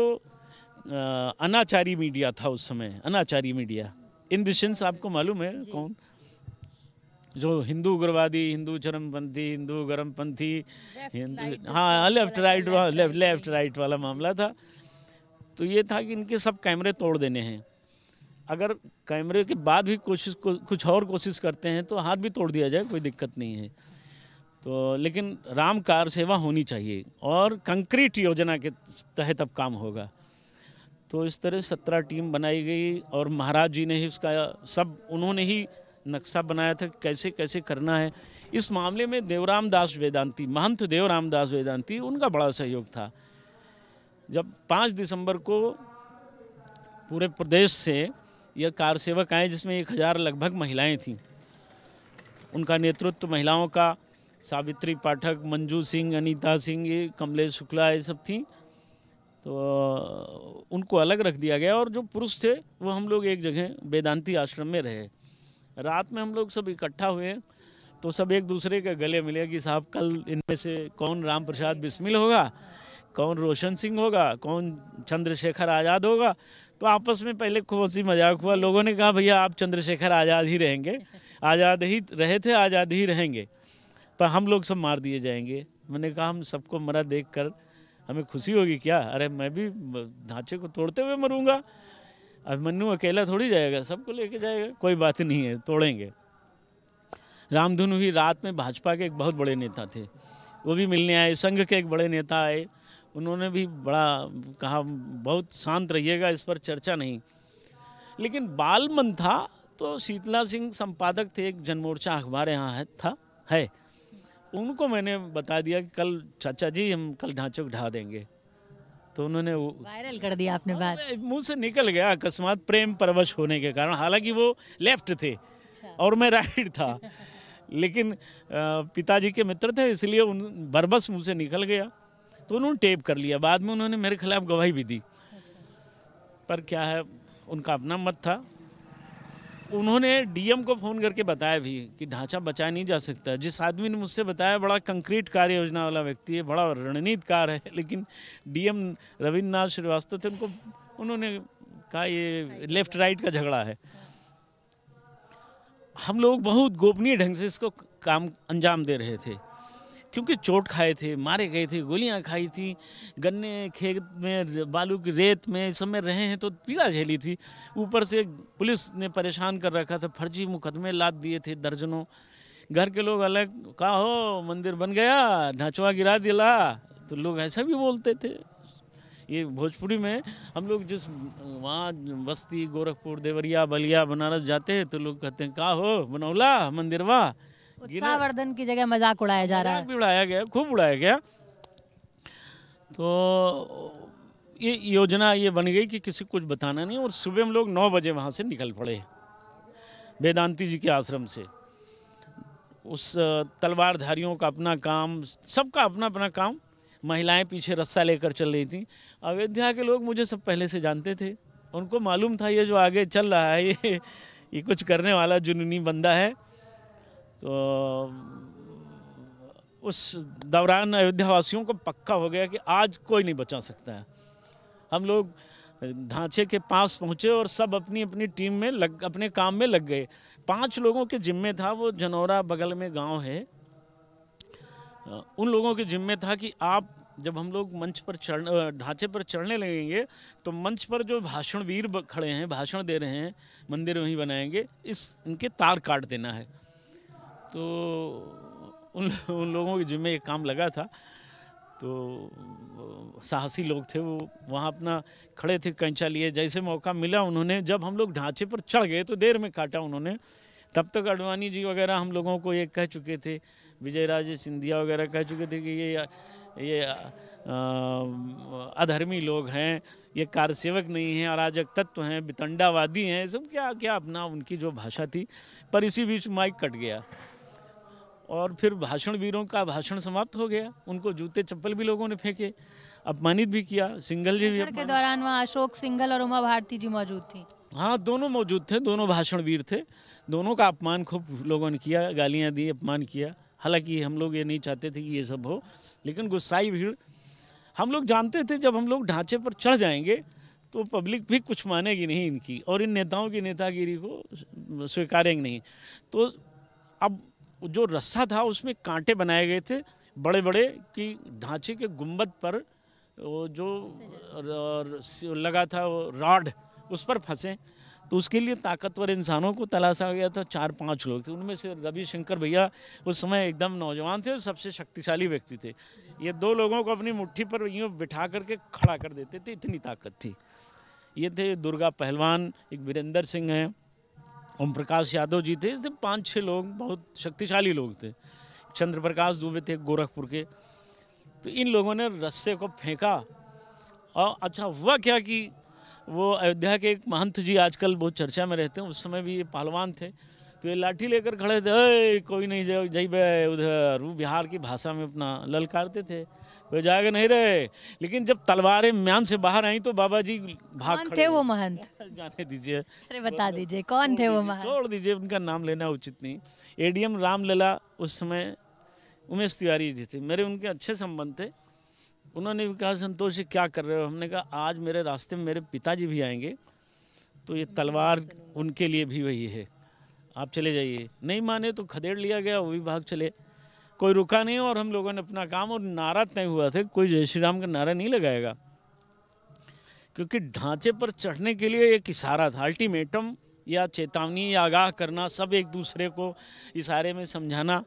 अनाचारी मीडिया था उस समय अनाचारी मीडिया इन देंस आपको मालूम है कौन जो हिंदू उग्रवादी हिंदू चरमपंथी हिंदू गर्मपंथी हिंदू हाँ left right left left right वाला मामला था तो ये था कि इनके सब कैमरे तोड़ देने हैं अगर कैमरे के बाद भी कोशिश कुछ और कोशिश करते हैं तो हाथ भी तोड़ दिया जाए कोई दिक्कत नहीं है तो लेकिन राम कार सेवा होनी चाहिए और कंक्रीट योजना के तहत अब काम होगा तो इस तरह सत्रह टीम बनाई गई और महाराज जी ने ही उसका सब उन्होंने ही नक्शा बनाया था कैसे कैसे करना है इस मामले में देवराम दास वेदांती महंत देवराम दास वेदांती उनका बड़ा सहयोग था जब पाँच दिसंबर को पूरे प्रदेश से यह कार सेवक आए जिसमें एक हज़ार लगभग महिलाएं थीं उनका नेतृत्व महिलाओं का सावित्री पाठक मंजू सिंह अनीता सिंह कमलेश शुक्ला ये सब थी तो उनको अलग रख दिया गया और जो पुरुष थे वो हम लोग एक जगह वेदांती आश्रम में रहे रात में हम लोग सब इकट्ठा हुए तो सब एक दूसरे के गले मिले कि साहब कल इनमें से कौन राम प्रसाद बिस्मिल होगा कौन रोशन सिंह होगा कौन चंद्रशेखर आज़ाद होगा तो आपस में पहले खूब सी मजाक हुआ लोगों ने कहा भैया आप चंद्रशेखर आज़ाद ही रहेंगे आज़ाद ही रहे थे आज़ाद ही रहेंगे पर हम लोग सब मार दिए जाएंगे मैंने कहा हम सबको मरा देख कर हमें खुशी होगी क्या अरे मैं भी ढांचे को तोड़ते हुए मरूंगा अभिमन्यु अकेला थोड़ी जाएगा सबको लेके जाएगा कोई बात नहीं है तोड़ेंगे रामधुनु ही रात में भाजपा के एक बहुत बड़े नेता थे वो भी मिलने आए संघ के एक बड़े नेता आए उन्होंने भी बड़ा कहा बहुत शांत रहिएगा इस पर चर्चा नहीं लेकिन बाल मन था तो शीतला सिंह संपादक थे एक जनमोर्चा अखबार यहाँ है था है उनको मैंने बता दिया कि कल चाचा जी हम कल ढांचों ढा देंगे तो उन्होंने वो वायरल कर दिया आपने हाँ, बात मुंह से निकल गया अकस्मात प्रेम परवश होने के कारण हालांकि वो लेफ्ट थे अच्छा। और मैं राइट था लेकिन पिताजी के मित्र थे इसलिए उन बरबस मुंह से निकल गया तो उन्होंने टेप कर लिया बाद में उन्होंने मेरे खिलाफ गवाही भी दी अच्छा। पर क्या है उनका अपना मत था उन्होंने डीएम को फ़ोन करके बताया भी कि ढांचा बचाया नहीं जा सकता जिस आदमी ने मुझसे बताया बड़ा कंक्रीट कार्य योजना वाला व्यक्ति है बड़ा रणनीतिकार है [LAUGHS] लेकिन डीएम रविन्द्रनाथ श्रीवास्तव थे उनको उन्होंने कहा ये लेफ्ट राइट का झगड़ा है हम लोग बहुत गोपनीय ढंग से इसको काम अंजाम दे रहे थे क्योंकि चोट खाए थे मारे गए थे गोलियां खाई थी गन्ने खेत में बालू की रेत में इस में रहे हैं तो पीड़ा झेली थी ऊपर से पुलिस ने परेशान कर रखा था फर्जी मुकदमे लाद दिए थे दर्जनों घर के लोग अलग कहा हो मंदिर बन गया ढांचवा गिरा दिला तो लोग ऐसा भी बोलते थे ये भोजपुरी में हम लोग जिस वहाँ बस्ती गोरखपुर देवरिया बलिया बनारस जाते हैं तो लोग कहते हैं का हो बनौला वाह उत्साहवर्धन की जगह मजाक उड़ाया जा रहा है भी उड़ाया गया खूब उड़ाया गया तो ये योजना ये बन गई कि किसी को कुछ बताना नहीं और सुबह हम लोग नौ बजे वहाँ से निकल पड़े वेदांति जी के आश्रम से उस तलवारधारियों का अपना काम सबका अपना अपना काम महिलाएं पीछे रस्सा लेकर चल रही थी अयोध्या के लोग मुझे सब पहले से जानते थे उनको मालूम था ये जो आगे चल रहा है ये ये कुछ करने वाला जुनूनी बंदा है तो उस दौरान अयोध्या वासियों को पक्का हो गया कि आज कोई नहीं बचा सकता है हम लोग ढांचे के पास पहुंचे और सब अपनी अपनी टीम में लग अपने काम में लग गए पांच लोगों के जिम्मे था वो जनौरा बगल में गांव है उन लोगों के जिम्मे था कि आप जब हम लोग मंच पर चढ़ ढांचे पर चढ़ने लगेंगे तो मंच पर जो भाषणवीर खड़े हैं भाषण दे रहे हैं मंदिर वहीं बनाएंगे इस इनके तार काट देना है तो उन [LAUGHS] उन लोगों के जिम्मे एक काम लगा था तो साहसी लोग थे वो वहाँ अपना खड़े थे कंचा लिए जैसे मौका मिला उन्होंने जब हम लोग ढांचे पर चढ़ गए तो देर में काटा उन्होंने तब तक अडवाणी जी वगैरह हम लोगों को ये कह चुके थे विजय राजे सिंधिया वगैरह कह चुके थे कि ये ये अधर्मी लोग हैं ये कार्यसेवक नहीं हैं अराजक तत्व हैं बितंडावादी हैं सब क्या क्या अपना उनकी जो भाषा थी पर इसी बीच माइक कट गया और फिर भाषण वीरों का भाषण समाप्त हो गया उनको जूते चप्पल भी लोगों ने फेंके अपमानित भी किया सिंगल जी भी के दौरान वहाँ अशोक सिंगल और उमा भारती जी मौजूद थी हाँ दोनों मौजूद थे दोनों भाषण वीर थे दोनों का अपमान खूब लोगों ने किया गालियाँ दी अपमान किया हालांकि हम लोग ये नहीं चाहते थे कि ये सब हो लेकिन गुस्साई भीड़ हम लोग जानते थे जब हम लोग ढांचे पर चढ़ जाएंगे तो पब्लिक भी कुछ मानेगी नहीं इनकी और इन नेताओं की नेतागिरी को स्वीकारेंगे नहीं तो अब जो रस्सा था उसमें कांटे बनाए गए थे बड़े बड़े कि ढांचे के गुंबद पर वो जो लगा था वो रॉड उस पर फंसे तो उसके लिए ताकतवर इंसानों को तलाशा गया था चार पांच लोग थे उनमें से रविशंकर भैया उस समय एकदम नौजवान थे और सबसे शक्तिशाली व्यक्ति थे ये दो लोगों को अपनी मुट्ठी पर यूँ बिठा करके खड़ा कर देते थे इतनी ताकत थी ये थे दुर्गा पहलवान एक वीरेंद्र सिंह हैं ओम प्रकाश यादव जी थे इससे पाँच छः लोग बहुत शक्तिशाली लोग थे चंद्र प्रकाश दुबे थे गोरखपुर के तो इन लोगों ने रस्से को फेंका और अच्छा हुआ क्या कि वो अयोध्या के एक महंत जी आजकल बहुत चर्चा में रहते हैं उस समय भी ये पहलवान थे तो ये लाठी लेकर खड़े थे अरे कोई नहीं जय जई उधर वो बिहार की भाषा में अपना ललकारते थे वे जाएगा नहीं रहे लेकिन जब तलवारें म्यान से बाहर आई तो बाबा जी भाग कौन थे वो महंत जाने दीजिए अरे बता दीजिए कौन थे वो महंत छोड़ दीजिए उनका नाम लेना उचित नहीं एडीएम रामलला उस समय उमेश तिवारी जी थे मेरे उनके अच्छे संबंध थे उन्होंने भी कहा संतोष क्या कर रहे हो हमने कहा आज मेरे रास्ते में मेरे पिताजी भी आएंगे तो ये तलवार उनके लिए भी वही है आप चले जाइए नहीं माने तो खदेड़ लिया गया वो भी भाग चले कोई रुका नहीं और हम लोगों ने अपना काम और नारा तय हुआ था कोई जय श्री राम का नारा नहीं लगाएगा क्योंकि ढांचे पर चढ़ने के लिए एक इशारा था अल्टीमेटम या चेतावनी या आगाह करना सब एक दूसरे को इशारे में समझाना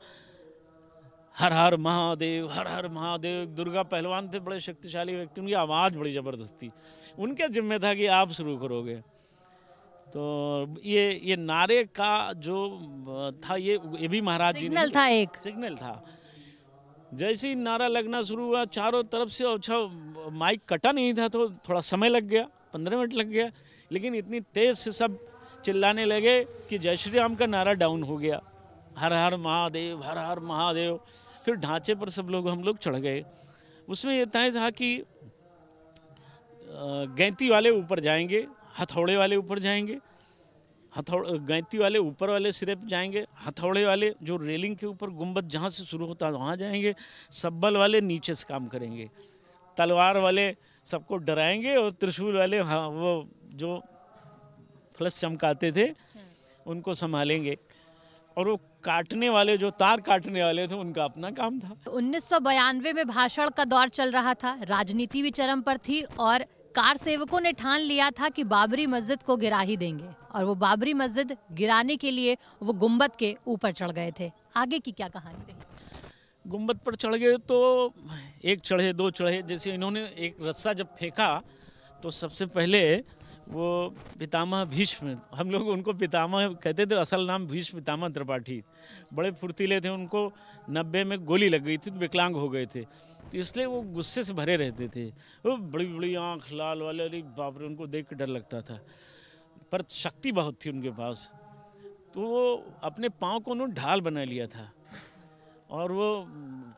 हर हर महादेव हर हर महादेव दुर्गा पहलवान थे बड़े शक्तिशाली व्यक्ति उनकी आवाज़ बड़ी जबरदस्त थी उनके जिम्मे था कि आप शुरू करोगे तो ये ये नारे का जो था ये ये भी महाराज जी सिग्नल था एक सिग्नल था जैसे ही नारा लगना शुरू हुआ चारों तरफ से अच्छा माइक कटा नहीं था तो थोड़ा समय लग गया पंद्रह मिनट लग गया लेकिन इतनी तेज़ से सब चिल्लाने लगे कि जय श्री राम का नारा डाउन हो गया हर हर महादेव हर हर महादेव फिर ढांचे पर सब लोग हम लोग चढ़ गए उसमें ये तय था कि गैंती वाले ऊपर जाएंगे हथौड़े वाले ऊपर जाएंगे हथौड़ गैती वाले ऊपर वाले सिरे पर जाएंगे हथौड़े वाले जो रेलिंग के ऊपर गुम्बद जहाँ से शुरू होता है वहाँ जाएंगे सब्बल वाले नीचे से काम करेंगे तलवार वाले सबको डराएंगे और त्रिशूल वाले हाँ वो जो फ्लस चमकाते थे उनको संभालेंगे और वो काटने वाले जो तार काटने वाले थे उनका अपना काम था उन्नीस में भाषण का दौर चल रहा था राजनीति भी चरम पर थी और कार सेवकों ने ठान लिया था कि बाबरी मस्जिद को गिरा ही देंगे और वो बाबरी मस्जिद गिराने के लिए वो गुम्बद के ऊपर चढ़ गए थे आगे की क्या कहानी रही गुम्बद पर चढ़ गए तो एक चढ़े दो चढ़े जैसे इन्होंने एक रस्सा जब फेंका तो सबसे पहले वो पितामह भीष्म हम लोग उनको पितामह कहते थे असल नाम भीष्म पितामह त्रिपाठी बड़े फुर्तीले थे उनको नब्बे में गोली लग गई थी तो विकलांग हो गए थे तो इसलिए वो गुस्से से भरे रहते थे वो बड़ी बड़ी आँख लाल वाले अरे बाप रे उनको देख के डर लगता था पर शक्ति बहुत थी उनके पास तो वो अपने पाँव को उन्होंने ढाल बना लिया था और वो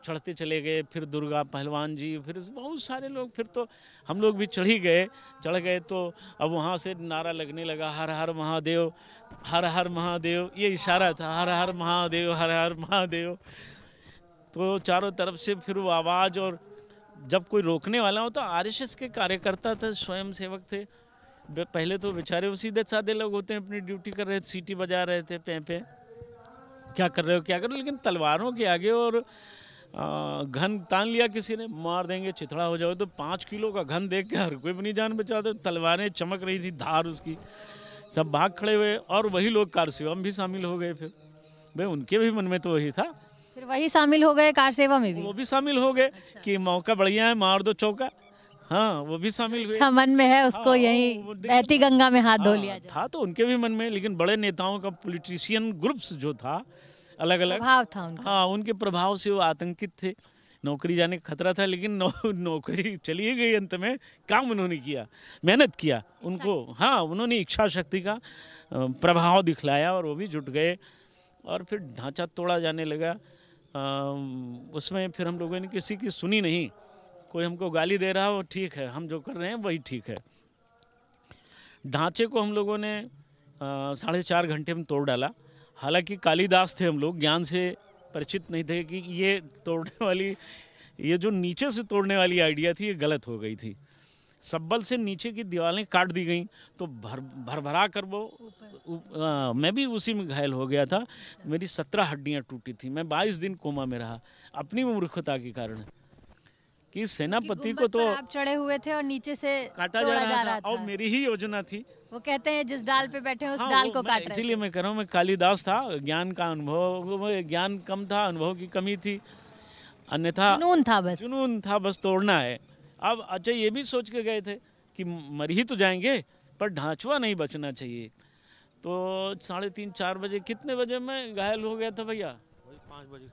चढ़ते चले गए फिर दुर्गा पहलवान जी फिर बहुत सारे लोग फिर तो हम लोग भी चढ़ ही गए चढ़ गए तो अब वहाँ से नारा लगने लगा हर हर महादेव हर हर महादेव ये इशारा था हर हर महादेव हर हर महादेव तो चारों तरफ से फिर वो आवाज़ और जब कोई रोकने वाला हो तो आर के कार्यकर्ता थे स्वयं सेवक थे पहले तो बेचारे वो सीधे साधे लोग होते हैं अपनी ड्यूटी कर रहे थे सीटी बजा रहे थे पे पे क्या कर रहे हो क्या कर रहे हो लेकिन तलवारों के आगे और घन तान लिया किसी ने मार देंगे चिथड़ा हो जाओ तो पाँच किलो का घन देख के हर कोई अपनी जान बचा दो तलवारें चमक रही थी धार उसकी सब भाग खड़े हुए और वही लोग कार में भी शामिल हो गए फिर भाई उनके भी मन में तो वही था फिर वही शामिल हो गए कार सेवा में भी वो भी शामिल हो गए अच्छा। कि मौका बढ़िया है मार दो चौका हाँ वो भी शामिल हुए अच्छा मन में है हाँ, उसको हाँ, यही बहती गंगा में हाथ धो हाँ, लिया था तो उनके भी मन में लेकिन बड़े नेताओं का पोलिटिशियन ग्रुप्स जो था अलग अलग प्रभाव था उनका हाँ उनके प्रभाव से वो आतंकित थे नौकरी जाने का खतरा था लेकिन नौ, [LAUGHS] नौकरी चली गई अंत में काम उन्होंने किया मेहनत किया अच्छा। उनको हाँ उन्होंने इच्छा शक्ति का प्रभाव दिखलाया और वो भी जुट गए और फिर ढांचा तोड़ा जाने लगा उसमें फिर हम लोगों ने किसी की सुनी नहीं कोई हमको गाली दे रहा हो ठीक है हम जो कर रहे हैं वही ठीक है ढांचे को हम लोगों ने साढ़े चार घंटे में तोड़ डाला हालांकि कालिदास थे हम लोग ज्ञान से परिचित नहीं थे कि ये तोड़ने वाली ये जो नीचे से तोड़ने वाली आइडिया थी ये गलत हो गई थी सब्बल से नीचे की दीवारें काट दी गई तो भर भर भरा कर वो उ, आ, मैं भी उसी में घायल हो गया था मेरी सत्रह हड्डियां टूटी थी मैं बाईस दिन कोमा में रहा अपनी मूर्खता के कारण कि सेनापति को तो आप चढ़े हुए थे और नीचे से काटा जा रहा, जा रहा था, था और मेरी ही योजना थी वो कहते हैं जिस डाल पे बैठे हैं उस हाँ, डाल को काट इसीलिए मैं कह रहा हूँ मैं कालिदास था ज्ञान का अनुभव ज्ञान कम था अनुभव की कमी थी अन्यथा जुनून था बस जुनून था बस तोड़ना है अब अच्छा ये भी सोच के गए थे कि मर ही तो जाएंगे पर ढांचवा नहीं बचना चाहिए तो साढ़े तीन चार बजे कितने बजे मैं घायल हो गया था भैया पाँच बजे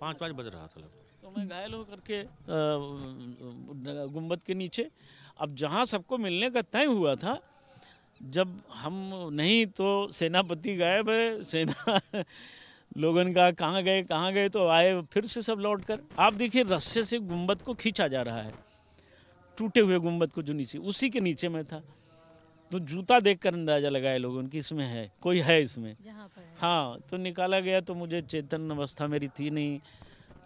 पाँच पाँच बज रहा था तो मैं घायल होकर के गुम्बद के नीचे अब जहाँ सबको मिलने का तय हुआ था जब हम नहीं तो सेनापति गायब है सेना [LAUGHS] लोगों का कहाँ गए कहाँ गए तो आए फिर से सब लौट कर आप देखिए रस्से से गुम्बद को खींचा जा रहा है टूटे हुए गुम्बद को जो नीचे उसी के नीचे में था तो जूता देख कर अंदाजा लगाया लोगों कि इसमें है कोई है इसमें हाँ तो निकाला गया तो मुझे चेतन अवस्था मेरी थी नहीं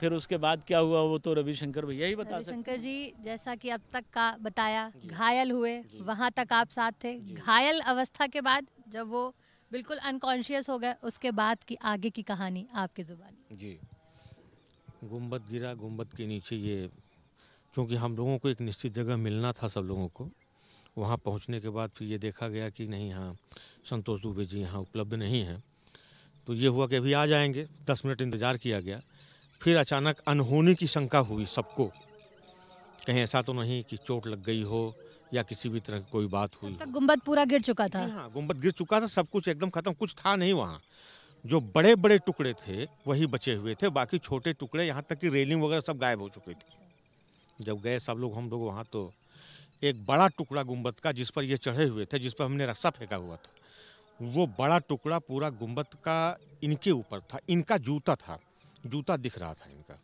फिर उसके बाद क्या हुआ वो तो रविशंकर भैया ही बता सकते शंकर जी जैसा कि अब तक का बताया घायल हुए वहाँ तक आप साथ थे घायल अवस्था के बाद जब वो बिल्कुल अनकॉन्शियस हो गए उसके बाद की आगे की कहानी आपके जुबानी जी गुम्बद गिरा गुम्बद के नीचे ये क्योंकि हम लोगों को एक निश्चित जगह मिलना था सब लोगों को वहाँ पहुँचने के बाद फिर ये देखा गया कि नहीं हाँ संतोष दुबे जी यहाँ उपलब्ध नहीं हैं तो ये हुआ कि अभी आ जाएंगे दस मिनट इंतज़ार किया गया फिर अचानक अनहोनी की शंका हुई सबको कहीं ऐसा तो नहीं कि चोट लग गई हो या किसी भी तरह की कोई बात हुई तक गुम्बद पूरा गिर चुका था हाँ गुम्बद गिर चुका था सब कुछ एकदम ख़त्म कुछ था नहीं वहाँ जो बड़े बड़े टुकड़े थे वही बचे हुए थे बाकी छोटे टुकड़े यहाँ तक कि रेलिंग वगैरह सब गायब हो चुके थे जब गए सब लोग हम लोग वहाँ तो एक बड़ा टुकड़ा गुम्बद का जिस पर ये चढ़े हुए थे जिस पर हमने रक्सा फेंका हुआ था वो बड़ा टुकड़ा पूरा गुम्बद का इनके ऊपर था इनका जूता था जूता दिख रहा था इनका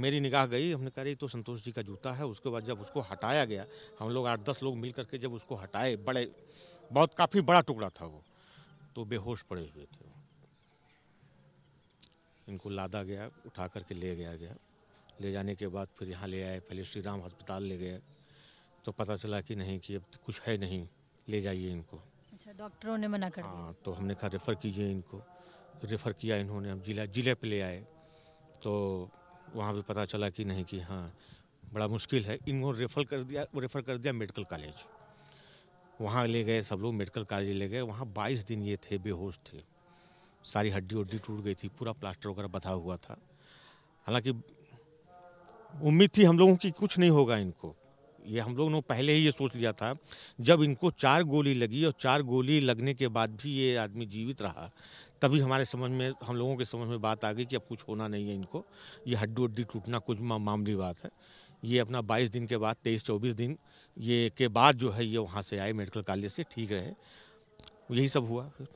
मेरी निगाह गई हमने कहा तो संतोष जी का जूता है उसके बाद जब उसको हटाया गया हम लोग आठ दस लोग मिल करके जब उसको हटाए बड़े बहुत काफ़ी बड़ा टुकड़ा था वो तो बेहोश पड़े हुए थे इनको लादा गया उठा करके ले गया गया ले जाने के बाद फिर यहाँ ले आए पहले श्री राम अस्पताल ले गए तो पता चला कि नहीं कि अब तो कुछ है नहीं ले जाइए इनको अच्छा डॉक्टरों ने मना कर हाँ तो हमने कहा रेफ़र कीजिए इनको रेफ़र किया इन्होंने हम जिला जिले पर ले आए तो वहाँ भी पता चला कि नहीं कि हाँ बड़ा मुश्किल है इन्होंने रेफ़र कर दिया रेफ़र कर दिया मेडिकल कॉलेज वहाँ ले गए सब लोग मेडिकल कॉलेज ले गए वहाँ बाईस दिन ये थे बेहोश थे सारी हड्डी उड्डी टूट गई थी पूरा प्लास्टर वगैरह बधा हुआ था हालांकि उम्मीद थी हम लोगों की कुछ नहीं होगा इनको ये हम लोगों ने पहले ही ये सोच लिया था जब इनको चार गोली लगी और चार गोली लगने के बाद भी ये आदमी जीवित रहा तभी हमारे समझ में हम लोगों के समझ में बात आ गई कि अब कुछ होना नहीं है इनको ये हड्डी उड्डी टूटना कुछ मामूली बात है ये अपना 22 दिन के बाद 23-24 दिन ये के बाद जो है ये वहाँ से आए मेडिकल कॉलेज से ठीक रहे यही सब हुआ फिर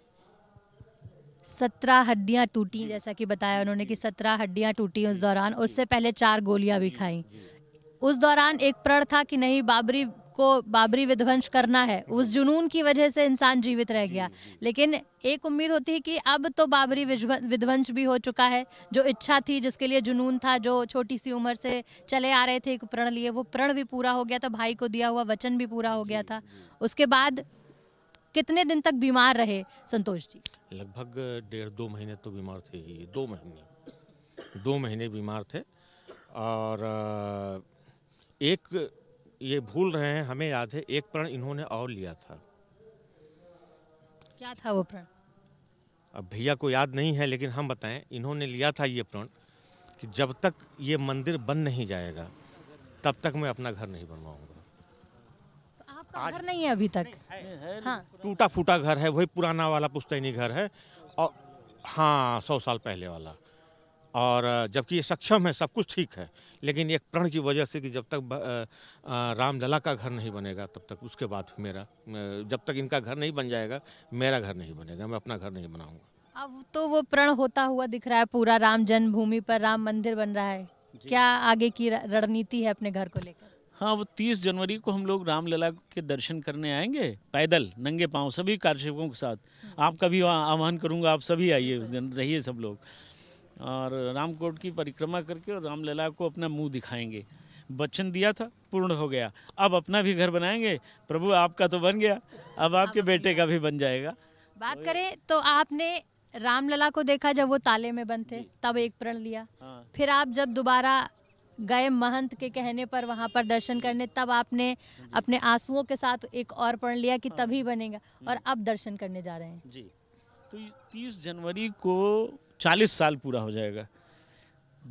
सत्रह हड्डियां टूटी जैसा कि बताया उन्होंने कि सत्रह हड्डियां टूटी उस दौरान उससे पहले चार गोलियां भी खाई उस दौरान एक प्रण था कि नहीं बाबरी को बाबरी विध्वंस करना है उस जुनून की वजह से इंसान जीवित रह गया लेकिन एक उम्मीद होती है कि अब तो बाबरी विध्वंस भी हो चुका है जो इच्छा थी जिसके लिए जुनून था जो छोटी सी उम्र से चले आ रहे थे एक प्रण लिए वो प्रण भी पूरा हो गया था भाई को दिया हुआ वचन भी पूरा हो गया था उसके बाद कितने दिन तक बीमार रहे संतोष जी लगभग डेढ़ दो महीने तो बीमार थे ही दो महीने दो महीने बीमार थे और एक ये भूल रहे हैं हमें याद है एक प्रण इन्होंने और लिया था क्या था वो प्रण अब भैया को याद नहीं है लेकिन हम बताएं इन्होंने लिया था ये प्रण कि जब तक ये मंदिर बन नहीं जाएगा तब तक मैं अपना घर नहीं बनवाऊंगा आज... घर नहीं है अभी तक हाँ टूटा फूटा घर है वही पुराना वाला पुस्तैनी घर है और हाँ सौ साल पहले वाला और जबकि ये सक्षम है सब कुछ ठीक है लेकिन एक प्रण की वजह से कि जब तक रामलला का घर नहीं बनेगा तब तक उसके बाद मेरा जब तक इनका घर नहीं बन जाएगा मेरा घर नहीं बनेगा मैं अपना घर नहीं बनाऊंगा अब तो वो प्रण होता हुआ दिख रहा है पूरा राम जन्मभूमि पर राम मंदिर बन रहा है क्या आगे की रणनीति है अपने घर को लेकर हाँ वो तीस जनवरी को हम लोग रामलला के दर्शन करने आएंगे पैदल नंगे पाँव सभी कार्यक्रमों के साथ आपका भी आह्वान करूँगा आप सभी आइए उस दिन रहिए सब लोग और रामकोट की परिक्रमा करके और रामलला को अपना मुंह दिखाएंगे वचन दिया था पूर्ण हो गया अब अपना भी घर बनाएंगे प्रभु आपका तो बन गया अब आपके बेटे का भी बन जाएगा बात तो करें तो आपने रामलला को देखा जब वो ताले में बंद थे तब एक प्रण लिया हाँ। फिर आप जब दोबारा गए महंत के कहने पर वहाँ पर दर्शन करने तब आपने अपने आंसुओं के साथ एक और पढ़ लिया कि तभी हाँ। बनेगा हम्म। और अब दर्शन करने जा रहे हैं जी तो तीस जनवरी को चालीस साल पूरा हो जाएगा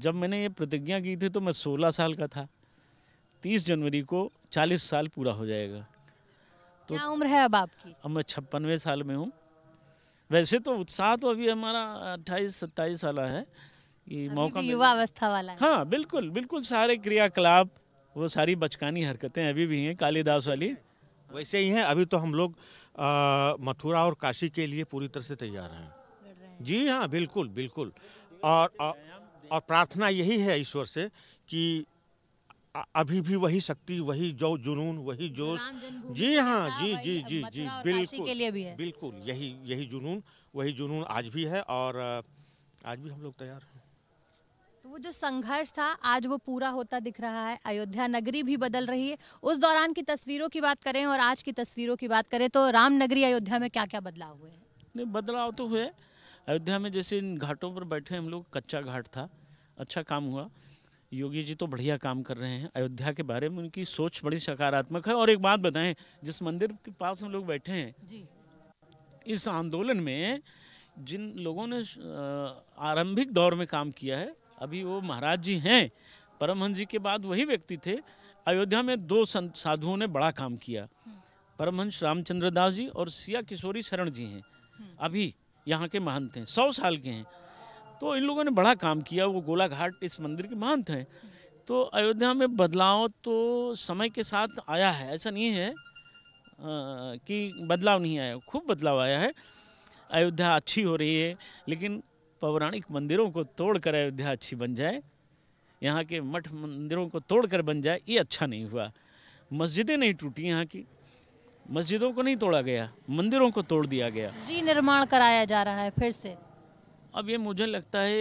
जब मैंने ये प्रतिज्ञा की थी तो मैं सोलह साल का था तीस जनवरी को चालीस साल पूरा हो जाएगा तो क्या उम्र है अब आपकी अब मैं छप्पनवे साल में हूँ वैसे तो उत्साह तो अभी हमारा अट्ठाईस सत्ताईस साल है मौका युवा अवस्था वाला हाँ बिल्कुल बिल्कुल सारे क्रियाकलाप वो सारी बचकानी हरकतें अभी भी हैं कालिदास वाली वैसे ही हैं अभी तो हम लोग मथुरा और काशी के लिए पूरी तरह से तैयार हैं जी हाँ बिल्कुल बिल्कुल और और प्रार्थना यही है ईश्वर से कि अभी भी वही शक्ति वही जो जुनून वही जोश जी हाँ जी जी जी जी बिल्कुल के लिए भी है बिल्कुल यही यही जुनून वही जुनून आज भी है और आज भी हम लोग तैयार हैं वो जो संघर्ष था आज वो पूरा होता दिख रहा है अयोध्या नगरी भी बदल रही है उस दौरान की तस्वीरों की बात करें और आज की तस्वीरों की बात करें तो राम नगरी अयोध्या में क्या क्या बदलाव हुए हैं नहीं बदलाव तो हुए अयोध्या में जैसे इन घाटों पर बैठे हम लोग कच्चा घाट था अच्छा काम हुआ योगी जी तो बढ़िया काम कर रहे हैं अयोध्या के बारे में उनकी सोच बड़ी सकारात्मक है और एक बात बताएं जिस मंदिर के पास हम लोग बैठे हैं जी। इस आंदोलन में जिन लोगों ने आरंभिक दौर में काम किया है अभी वो महाराज जी हैं परमहंस जी के बाद वही व्यक्ति थे अयोध्या में दो साधुओं ने बड़ा काम किया परमहंस रामचंद्र दास जी और सिया किशोरी शरण जी हैं अभी यहाँ के महंत हैं सौ साल के हैं तो इन लोगों ने बड़ा काम किया वो गोलाघाट इस मंदिर के महंत हैं तो अयोध्या में बदलाव तो समय के साथ आया है ऐसा नहीं है आ, कि बदलाव नहीं आया खूब बदलाव आया है अयोध्या अच्छी हो रही है लेकिन पौराणिक मंदिरों को तोड़कर अयोध्या अच्छी बन जाए यहाँ के मठ मंदिरों को तोड़कर बन जाए ये अच्छा नहीं हुआ मस्जिदें नहीं टूटी यहाँ की मस्जिदों को नहीं तोड़ा गया मंदिरों को तोड़ दिया गया निर्माण कराया जा रहा है फिर से अब ये मुझे लगता है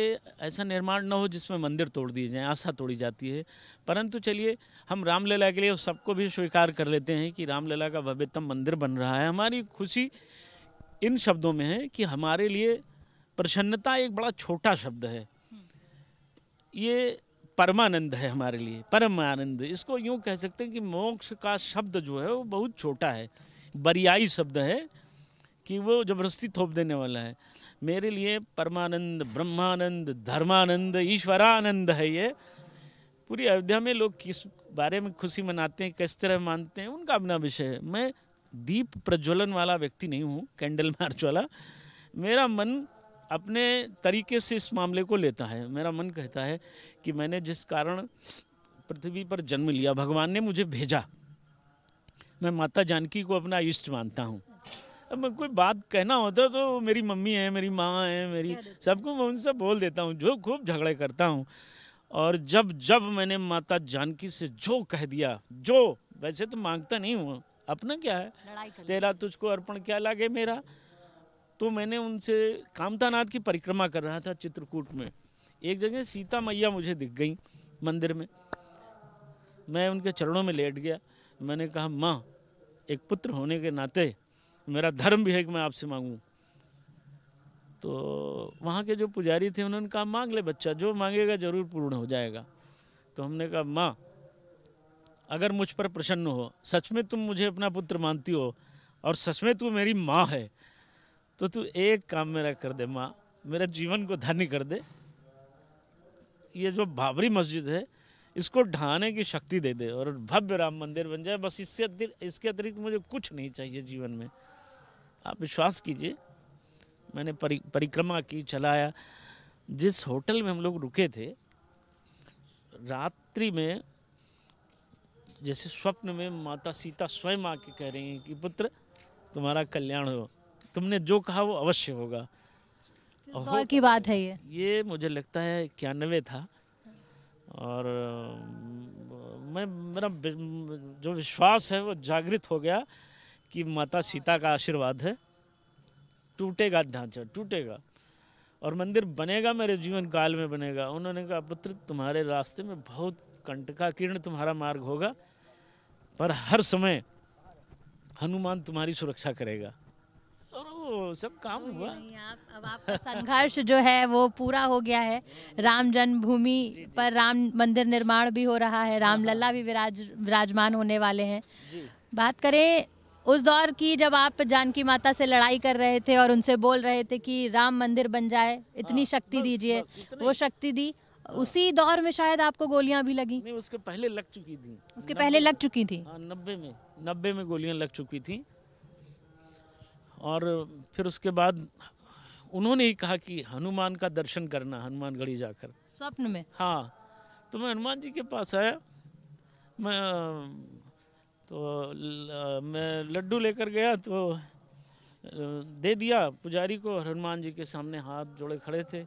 ऐसा निर्माण न हो जिसमें मंदिर तोड़ दिए जाएं आशा तोड़ी जाती है परंतु चलिए हम रामलीला के लिए सबको भी स्वीकार कर लेते हैं कि रामलीला का भव्यतम मंदिर बन रहा है हमारी खुशी इन शब्दों में है कि हमारे लिए प्रसन्नता एक बड़ा छोटा शब्द है ये परमानंद है हमारे लिए परम आनंद इसको यूँ कह सकते हैं कि मोक्ष का शब्द जो है वो बहुत छोटा है बरियाई शब्द है कि वो जबरदस्ती थोप देने वाला है मेरे लिए परमानंद ब्रह्मानंद धर्मानंद ईश्वरानंद है ये पूरी अयोध्या में लोग किस बारे में खुशी मनाते हैं किस तरह मानते हैं उनका अपना विषय है मैं दीप प्रज्वलन वाला व्यक्ति नहीं हूँ कैंडल मार्च वाला मेरा मन अपने तरीके से इस मामले को लेता है मेरा मन कहता है कि मैंने जिस कारण पृथ्वी पर जन्म लिया भगवान ने मुझे भेजा मैं माता जानकी को अपना इष्ट मानता हूँ अब मैं कोई बात कहना होता तो मेरी मम्मी है मेरी माँ है मेरी सबको मैं उनसे बोल देता हूँ जो खूब झगड़े करता हूँ और जब जब मैंने माता जानकी से जो कह दिया जो वैसे तो मांगता नहीं हूँ अपना क्या है तेरा तुझको अर्पण क्या लागे मेरा तो मैंने उनसे कामतानाथ की परिक्रमा कर रहा था चित्रकूट में एक जगह सीता मैया मुझे दिख गई मंदिर में मैं उनके चरणों में लेट गया मैंने कहा माँ एक पुत्र होने के नाते मेरा धर्म भी है कि मैं आपसे मांगू तो वहाँ के जो पुजारी थे उन्होंने कहा मांग ले बच्चा जो मांगेगा जरूर पूर्ण हो जाएगा तो हमने कहा माँ अगर मुझ पर प्रसन्न हो सच में तुम मुझे अपना पुत्र मानती हो और सच में तू मेरी माँ है तो तू एक काम मेरा कर दे माँ मेरे जीवन को धन्य कर दे ये जो बाबरी मस्जिद है इसको ढहाने की शक्ति दे दे और भव्य राम मंदिर बन जाए बस इससे इसके अतिरिक्त मुझे कुछ नहीं चाहिए जीवन में आप विश्वास कीजिए मैंने परि, परिक्रमा की चलाया जिस होटल में हम लोग रुके थे रात्रि में जैसे स्वप्न में माता सीता स्वयं आके कह रही हैं कि पुत्र तुम्हारा कल्याण हो तुमने जो कहा वो अवश्य होगा और की बात है ये ये मुझे लगता है इक्यानवे था और मैं मेरा जो विश्वास है वो जागृत हो गया कि माता सीता का आशीर्वाद है टूटेगा ढांचा टूटेगा और मंदिर बनेगा मेरे जीवन काल में बनेगा उन्होंने कहा पुत्र तुम्हारे रास्ते में बहुत कंटका किरण तुम्हारा मार्ग होगा पर हर समय हनुमान तुम्हारी सुरक्षा करेगा सब काम हुआ आप, अब आपका संघर्ष जो है वो पूरा हो गया है राम जन्मभूमि पर राम मंदिर निर्माण भी हो रहा है रामलला हाँ, हाँ। भी विराज विराजमान होने वाले हैं बात करें उस दौर की जब आप जानकी माता से लड़ाई कर रहे थे और उनसे बोल रहे थे कि राम मंदिर बन जाए इतनी हाँ, शक्ति दीजिए वो शक्ति दी उसी दौर में शायद आपको गोलियां भी लगी नहीं उसके पहले लग चुकी थी उसके पहले लग चुकी थी नब्बे में नब्बे में गोलियां लग चुकी थी और फिर उसके बाद उन्होंने ही कहा कि हनुमान का दर्शन करना हनुमानगढ़ी जाकर स्वप्न में हाँ तो मैं हनुमान जी के पास आया मैं तो मैं लड्डू लेकर गया तो दे दिया पुजारी को हनुमान जी के सामने हाथ जोड़े खड़े थे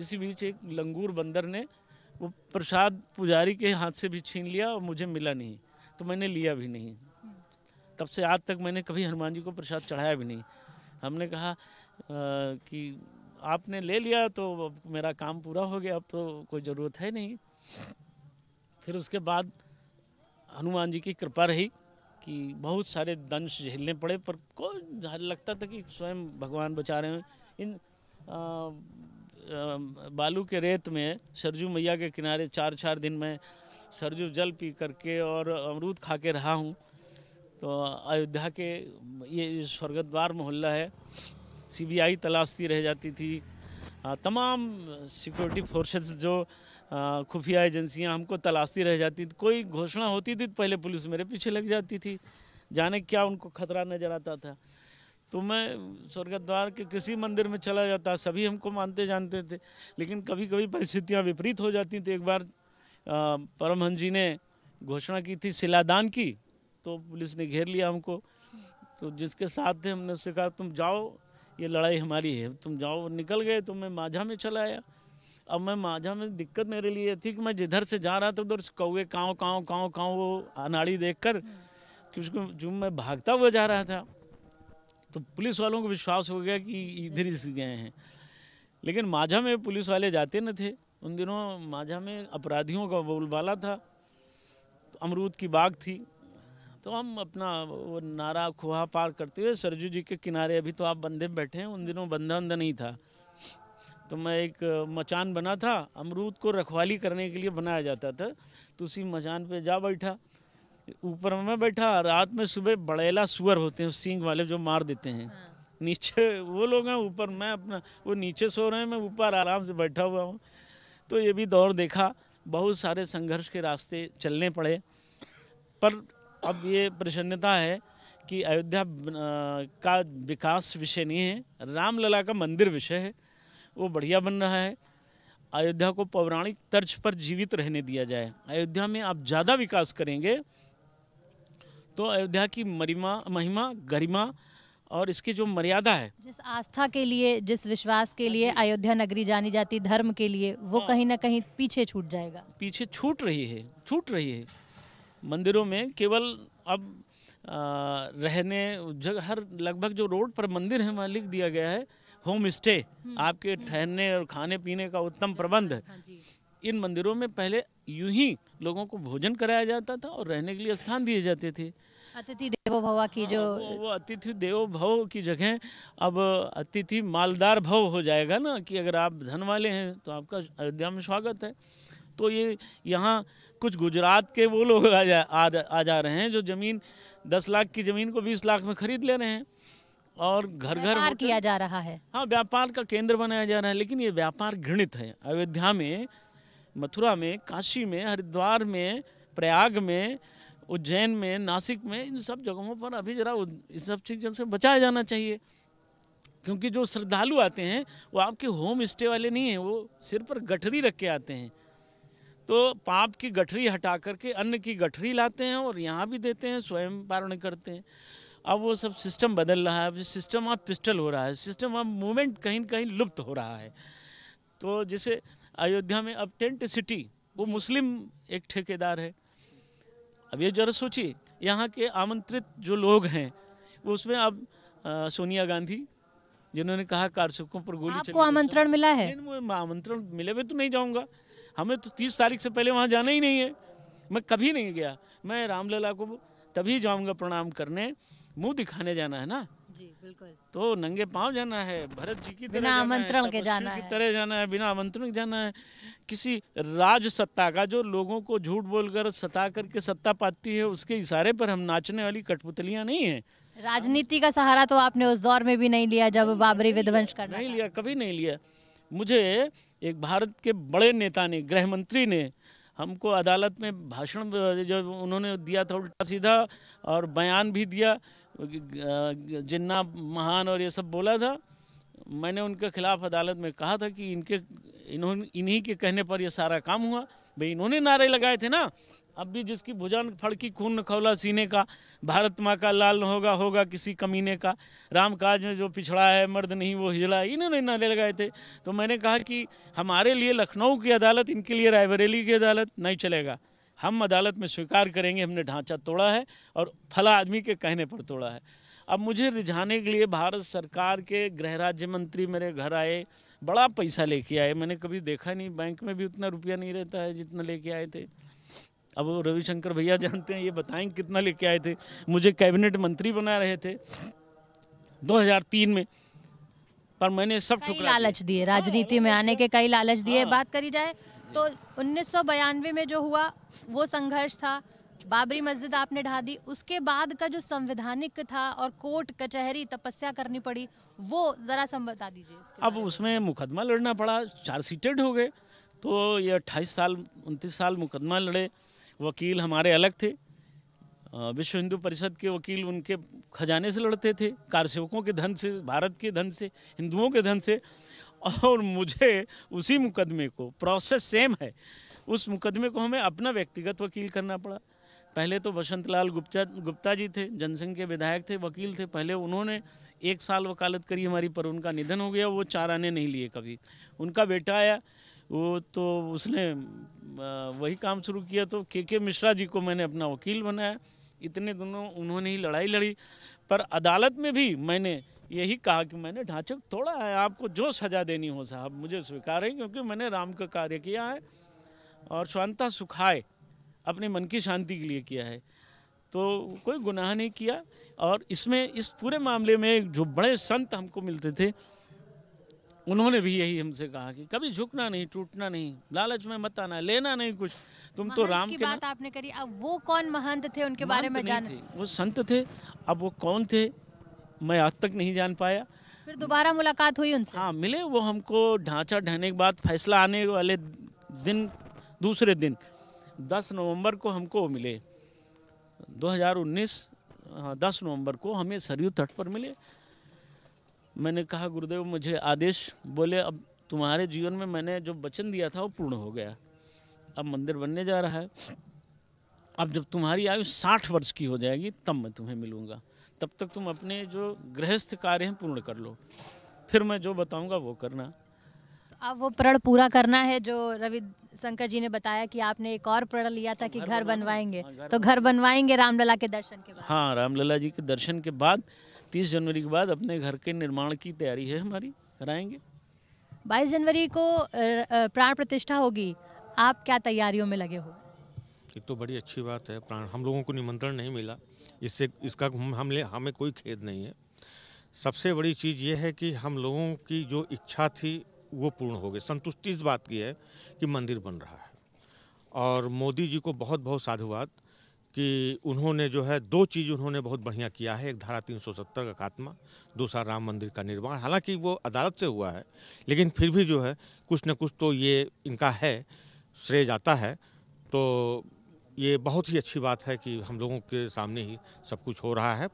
इसी बीच एक लंगूर बंदर ने वो प्रसाद पुजारी के हाथ से भी छीन लिया और मुझे मिला नहीं तो मैंने लिया भी नहीं तब से आज तक मैंने कभी हनुमान जी को प्रसाद चढ़ाया भी नहीं हमने कहा आ, कि आपने ले लिया तो अब मेरा काम पूरा हो गया अब तो कोई ज़रूरत है नहीं फिर उसके बाद हनुमान जी की कृपा रही कि बहुत सारे दंश झेलने पड़े पर कोई लगता था कि स्वयं भगवान बचा रहे हैं इन आ, आ, बालू के रेत में सरजू मैया के किनारे चार चार दिन में सरजू जल पी करके और अमरूद खा के रहा हूँ तो अयोध्या के ये स्वर्गद्वार मोहल्ला है सीबीआई तलाशती रह जाती थी तमाम सिक्योरिटी फोर्सेस जो खुफिया एजेंसियां हमको तलाशती रह जाती थी कोई घोषणा होती थी तो पहले पुलिस मेरे पीछे लग जाती थी जाने क्या उनको खतरा नजर आता था तो मैं स्वर्गद्वार के किसी मंदिर में चला जाता सभी हमको मानते जानते थे लेकिन कभी कभी परिस्थितियाँ विपरीत हो जाती थी एक बार परमहंस जी ने घोषणा की थी शिलादान की तो पुलिस ने घेर लिया हमको तो जिसके साथ थे हमने उससे कहा तुम जाओ ये लड़ाई हमारी है तुम जाओ निकल गए तो मैं माझा में चला आया अब मैं माझा में दिक्कत मेरे लिए थी कि मैं जिधर से जा रहा था उधर कौए काँव काँव काँव काँव वो अनाड़ी देख कर कि उसको जो मैं भागता हुआ जा रहा था तो पुलिस वालों को विश्वास हो गया कि इधर ही गए हैं लेकिन माझा में पुलिस वाले जाते न थे उन दिनों माझा में अपराधियों का बोलबाला था तो अमरूद की बाग थी तो हम अपना वो नारा खुहा पार करते हुए सरजू जी के किनारे अभी तो आप बंधे बैठे हैं उन दिनों बंधा बंधा नहीं था तो मैं एक मचान बना था अमरूद को रखवाली करने के लिए बनाया जाता था तो उसी मचान पे जा बैठा ऊपर में बैठा रात में सुबह बड़ेला सुअर होते हैं सींग वाले जो मार देते हैं हाँ। नीचे वो लोग हैं ऊपर मैं अपना वो नीचे सो रहे हैं मैं ऊपर आराम से बैठा हुआ हूँ तो ये भी दौर देखा बहुत सारे संघर्ष के रास्ते चलने पड़े पर अब ये प्रसन्नता है कि अयोध्या का विकास विषय नहीं है रामलला का मंदिर विषय है वो बढ़िया बन रहा है अयोध्या को पौराणिक तर्ज पर जीवित रहने दिया जाए अयोध्या में आप ज़्यादा विकास करेंगे तो अयोध्या की मरिमा महिमा गरिमा और इसकी जो मर्यादा है जिस आस्था के लिए जिस विश्वास के लिए हाँ अयोध्या नगरी जानी जाती धर्म के लिए वो हाँ। कहीं ना कहीं पीछे छूट जाएगा पीछे छूट रही है छूट रही है मंदिरों में केवल अब रहने जगह हर लगभग जो रोड पर मंदिर है वहाँ लिख दिया गया है होम हम्म। स्टे आपके ठहरने और खाने पीने का उत्तम हाँ प्रबंध है हाँ इन मंदिरों में पहले यूं ही लोगों को भोजन कराया जाता था और रहने के लिए स्थान दिए जाते थे अतिथि देवो भव की हाँ, जो वो, वो अतिथि देवो भव की जगह अब अतिथि मालदार भव हो जाएगा ना कि अगर आप धन वाले हैं तो आपका अयोध्या में स्वागत है तो ये यहाँ कुछ गुजरात के वो लोग आ जा आ, आ जा रहे हैं जो ज़मीन दस लाख की ज़मीन को बीस लाख में खरीद ले रहे हैं और घर घर किया जा रहा है हाँ व्यापार का केंद्र बनाया जा रहा है लेकिन ये व्यापार घृणित है अयोध्या में मथुरा में काशी में हरिद्वार में प्रयाग में उज्जैन में नासिक में इन सब जगहों पर अभी जरा इन सब चीज़ों से बचाया जाना चाहिए क्योंकि जो श्रद्धालु आते हैं वो आपके होम स्टे वाले नहीं हैं वो सिर पर गठरी रख के आते हैं तो पाप की गठरी हटा करके अन्न की गठरी लाते हैं और यहाँ भी देते हैं स्वयं पारण करते हैं अब वो सब सिस्टम बदल रहा है अब सिस्टम ऑफ पिस्टल हो रहा है सिस्टम ऑफ मूवमेंट कहीं कहीं लुप्त हो रहा है तो जैसे अयोध्या में अब टेंट सिटी वो मुस्लिम एक ठेकेदार है अब ये जरा सोचिए यहाँ के आमंत्रित जो लोग हैं उसमें अब सोनिया गांधी जिन्होंने कहा कारसुकों पर गोली आपको आमंत्रण मिला है आमंत्रण मिले हुए तो नहीं जाऊंगा हमें तो तीस तारीख से पहले वहाँ जाना ही नहीं है मैं कभी नहीं गया मैं रामलला को तभी जाऊँगा प्रणाम करने मुँह दिखाने जाना है ना जी बिल्कुल तो नंगे पांव जाना है भरत जी की बिना आमंत्रण के जाना है तरह जाना है बिना आमंत्रण के जाना है किसी राज सत्ता का जो लोगों को झूठ बोलकर सता करके सत्ता पाती है उसके इशारे पर हम नाचने वाली कठपुतलियां नहीं है राजनीति का सहारा तो आपने उस दौर में भी नहीं लिया जब बाबरी विध्वंस कर नहीं लिया कभी नहीं लिया मुझे एक भारत के बड़े नेता ने गृह मंत्री ने हमको अदालत में भाषण जो उन्होंने दिया था उल्टा सीधा और बयान भी दिया जिन्ना महान और ये सब बोला था मैंने उनके खिलाफ अदालत में कहा था कि इनके इन्होंने इन्हीं के कहने पर यह सारा काम हुआ भाई इन्होंने नारे लगाए थे ना अब भी जिसकी भुजान फड़की खून खौला सीने का भारत माँ का लाल होगा होगा किसी कमीने का राम काज में जो पिछड़ा है मर्द नहीं वो हिजड़ा इन्होंने ले लगाए थे तो मैंने कहा कि हमारे लिए लखनऊ की अदालत इनके लिए रायबरेली की अदालत नहीं चलेगा हम अदालत में स्वीकार करेंगे हमने ढांचा तोड़ा है और फला आदमी के कहने पर तोड़ा है अब मुझे रिझाने के लिए भारत सरकार के गृह राज्य मंत्री मेरे घर आए बड़ा पैसा लेके आए मैंने कभी देखा नहीं बैंक में भी उतना रुपया नहीं रहता है जितना लेके आए थे अब रविशंकर भैया जानते हैं ये बताएं कितना लेके आए थे मुझे कैबिनेट मंत्री बना रहे थे 2003 में पर मैंने सब कई लालच दिए हाँ, राजनीति में आने के कई लालच दिए हाँ। बात करी जाए तो उन्नीस में जो हुआ वो संघर्ष था बाबरी मस्जिद आपने ढा दी उसके बाद का जो संवैधानिक था और कोर्ट कचहरी तपस्या करनी पड़ी वो जरा सम बता दीजिए अब उसमें मुकदमा लड़ना पड़ा चार सीटेड हो गए तो ये अट्ठाईस साल उनतीस साल मुकदमा लड़े वकील हमारे अलग थे विश्व हिंदू परिषद के वकील उनके खजाने से लड़ते थे कार्यसेवकों के धन से भारत के धन से हिंदुओं के धन से और मुझे उसी मुकदमे को प्रोसेस सेम है उस मुकदमे को हमें अपना व्यक्तिगत वकील करना पड़ा पहले तो बसंत लाल गुप्ता गुप्ता जी थे जनसंघ के विधायक थे वकील थे पहले उन्होंने एक साल वकालत करी हमारी पर उनका निधन हो गया वो चार आने नहीं लिए कभी उनका बेटा आया वो तो उसने वही काम शुरू किया तो के के मिश्रा जी को मैंने अपना वकील बनाया इतने दोनों उन्होंने ही लड़ाई लड़ी पर अदालत में भी मैंने यही कहा कि मैंने ढांचा तोड़ा है आपको जो सजा देनी हो साहब मुझे स्वीकार है क्योंकि मैंने राम का कार्य किया है और शांता सुखाए अपने मन की शांति के लिए किया है तो कोई गुनाह नहीं किया और इसमें इस पूरे मामले में जो बड़े संत हमको मिलते थे उन्होंने भी यही हमसे कहा कि कभी झुकना नहीं टूटना नहीं लालच में मत आना लेना नहीं कुछ तुम तो राम की बात आपने करी अब वो कौन महंत थे उनके बारे में जान थे वो संत थे अब वो कौन थे मैं आज तक नहीं जान पाया फिर दोबारा मुलाकात हुई उनसे हाँ मिले वो हमको ढांचा ढहने के बाद फैसला आने वाले दिन दूसरे दिन 10 नवंबर को हमको मिले 2019 10 हाँ, नवंबर को हमें सरयू तट पर मिले मैंने कहा गुरुदेव मुझे आदेश बोले अब तुम्हारे जीवन में मैंने जो वचन दिया था वो पूर्ण हो गया अब मंदिर बनने जा रहा है अब जब तुम्हारी आयु साठ वर्ष की हो जाएगी तब मैं तुम्हें मिलूंगा तब तक तुम अपने जो गृहस्थ कार्य हैं पूर्ण कर लो फिर मैं जो बताऊंगा वो करना अब वो प्रण पूरा करना है जो रवि शंकर जी ने बताया कि आपने एक और प्रण लिया था कि घर बनवाएंगे हाँ, तो घर बनवाएंगे रामलला के दर्शन के बाद हाँ रामलला जी के दर्शन के बाद तीस जनवरी के बाद अपने घर के निर्माण की तैयारी है हमारी कराएंगे बाईस जनवरी को प्राण प्रतिष्ठा होगी आप क्या तैयारियों में लगे हो एक तो बड़ी अच्छी बात है प्राण हम लोगों को निमंत्रण नहीं मिला इससे इसका हमले हमें कोई खेद नहीं है सबसे बड़ी चीज़ यह है कि हम लोगों की जो इच्छा थी वो पूर्ण हो गई संतुष्टि इस बात की है कि मंदिर बन रहा है और मोदी जी को बहुत बहुत साधुवाद कि उन्होंने जो है दो चीज़ उन्होंने बहुत बढ़िया किया है एक धारा 370 का खात्मा दूसरा राम मंदिर का निर्माण हालांकि वो अदालत से हुआ है लेकिन फिर भी जो है कुछ न कुछ तो ये इनका है श्रेय जाता है तो ये बहुत ही अच्छी बात है कि हम लोगों के सामने ही सब कुछ हो रहा है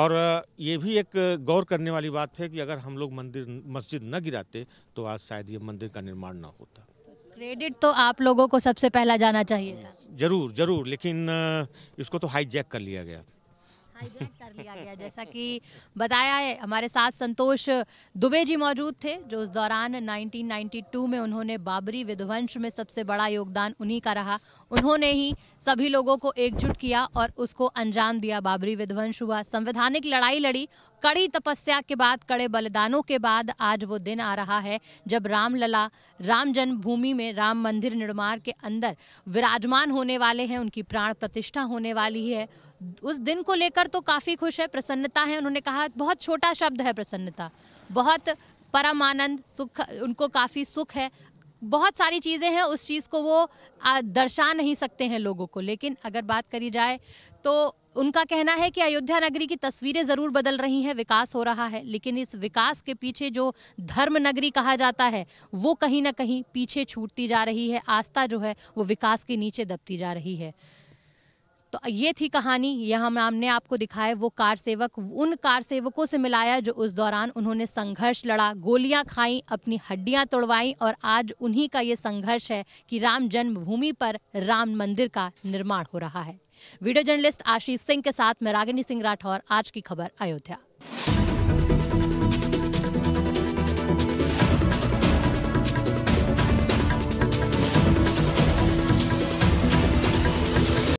और ये भी एक गौर करने वाली बात है कि अगर हम लोग मंदिर मस्जिद न गिराते तो आज शायद ये मंदिर का निर्माण ना होता क्रेडिट तो आप लोगों को सबसे पहला जाना चाहिए था जरूर जरूर लेकिन इसको तो हाईजैक कर लिया गया हाईजैक कर लिया गया जैसा कि बताया है हमारे साथ संतोष दुबे जी मौजूद थे जो उस दौरान 1992 में उन्होंने बाबरी विध्वंस में सबसे बड़ा योगदान उन्हीं का रहा उन्होंने ही सभी लोगों को एकजुट किया और उसको अंजाम दिया बाबरी विध्वंस हुआ संवैधानिक लड़ाई लड़ी कड़ी तपस्या के बाद कड़े बलिदानों के बाद आज वो दिन आ रहा है जब रामलला राम जन्मभूमि में राम मंदिर निर्माण के अंदर विराजमान होने वाले हैं उनकी प्राण प्रतिष्ठा होने वाली है उस दिन को लेकर तो काफ़ी खुश है प्रसन्नता है उन्होंने कहा बहुत छोटा शब्द है प्रसन्नता बहुत परम आनंद सुख उनको काफ़ी सुख है बहुत सारी चीज़ें हैं उस चीज़ को वो दर्शा नहीं सकते हैं लोगों को लेकिन अगर बात करी जाए तो उनका कहना है कि अयोध्या नगरी की तस्वीरें ज़रूर बदल रही हैं विकास हो रहा है लेकिन इस विकास के पीछे जो धर्म नगरी कहा जाता है वो कहीं ना कहीं पीछे छूटती जा रही है आस्था जो है वो विकास के नीचे दबती जा रही है तो ये थी कहानी यह हम हमने आपको दिखाए वो कार सेवक उन कार सेवकों से मिलाया जो उस दौरान उन्होंने संघर्ष लड़ा गोलियां खाई अपनी हड्डियां तोड़वाई और आज उन्हीं का ये संघर्ष है कि राम जन्मभूमि पर राम मंदिर का निर्माण हो रहा है वीडियो जर्नलिस्ट आशीष सिंह के साथ मैं रागिनी सिंह राठौर आज की खबर अयोध्या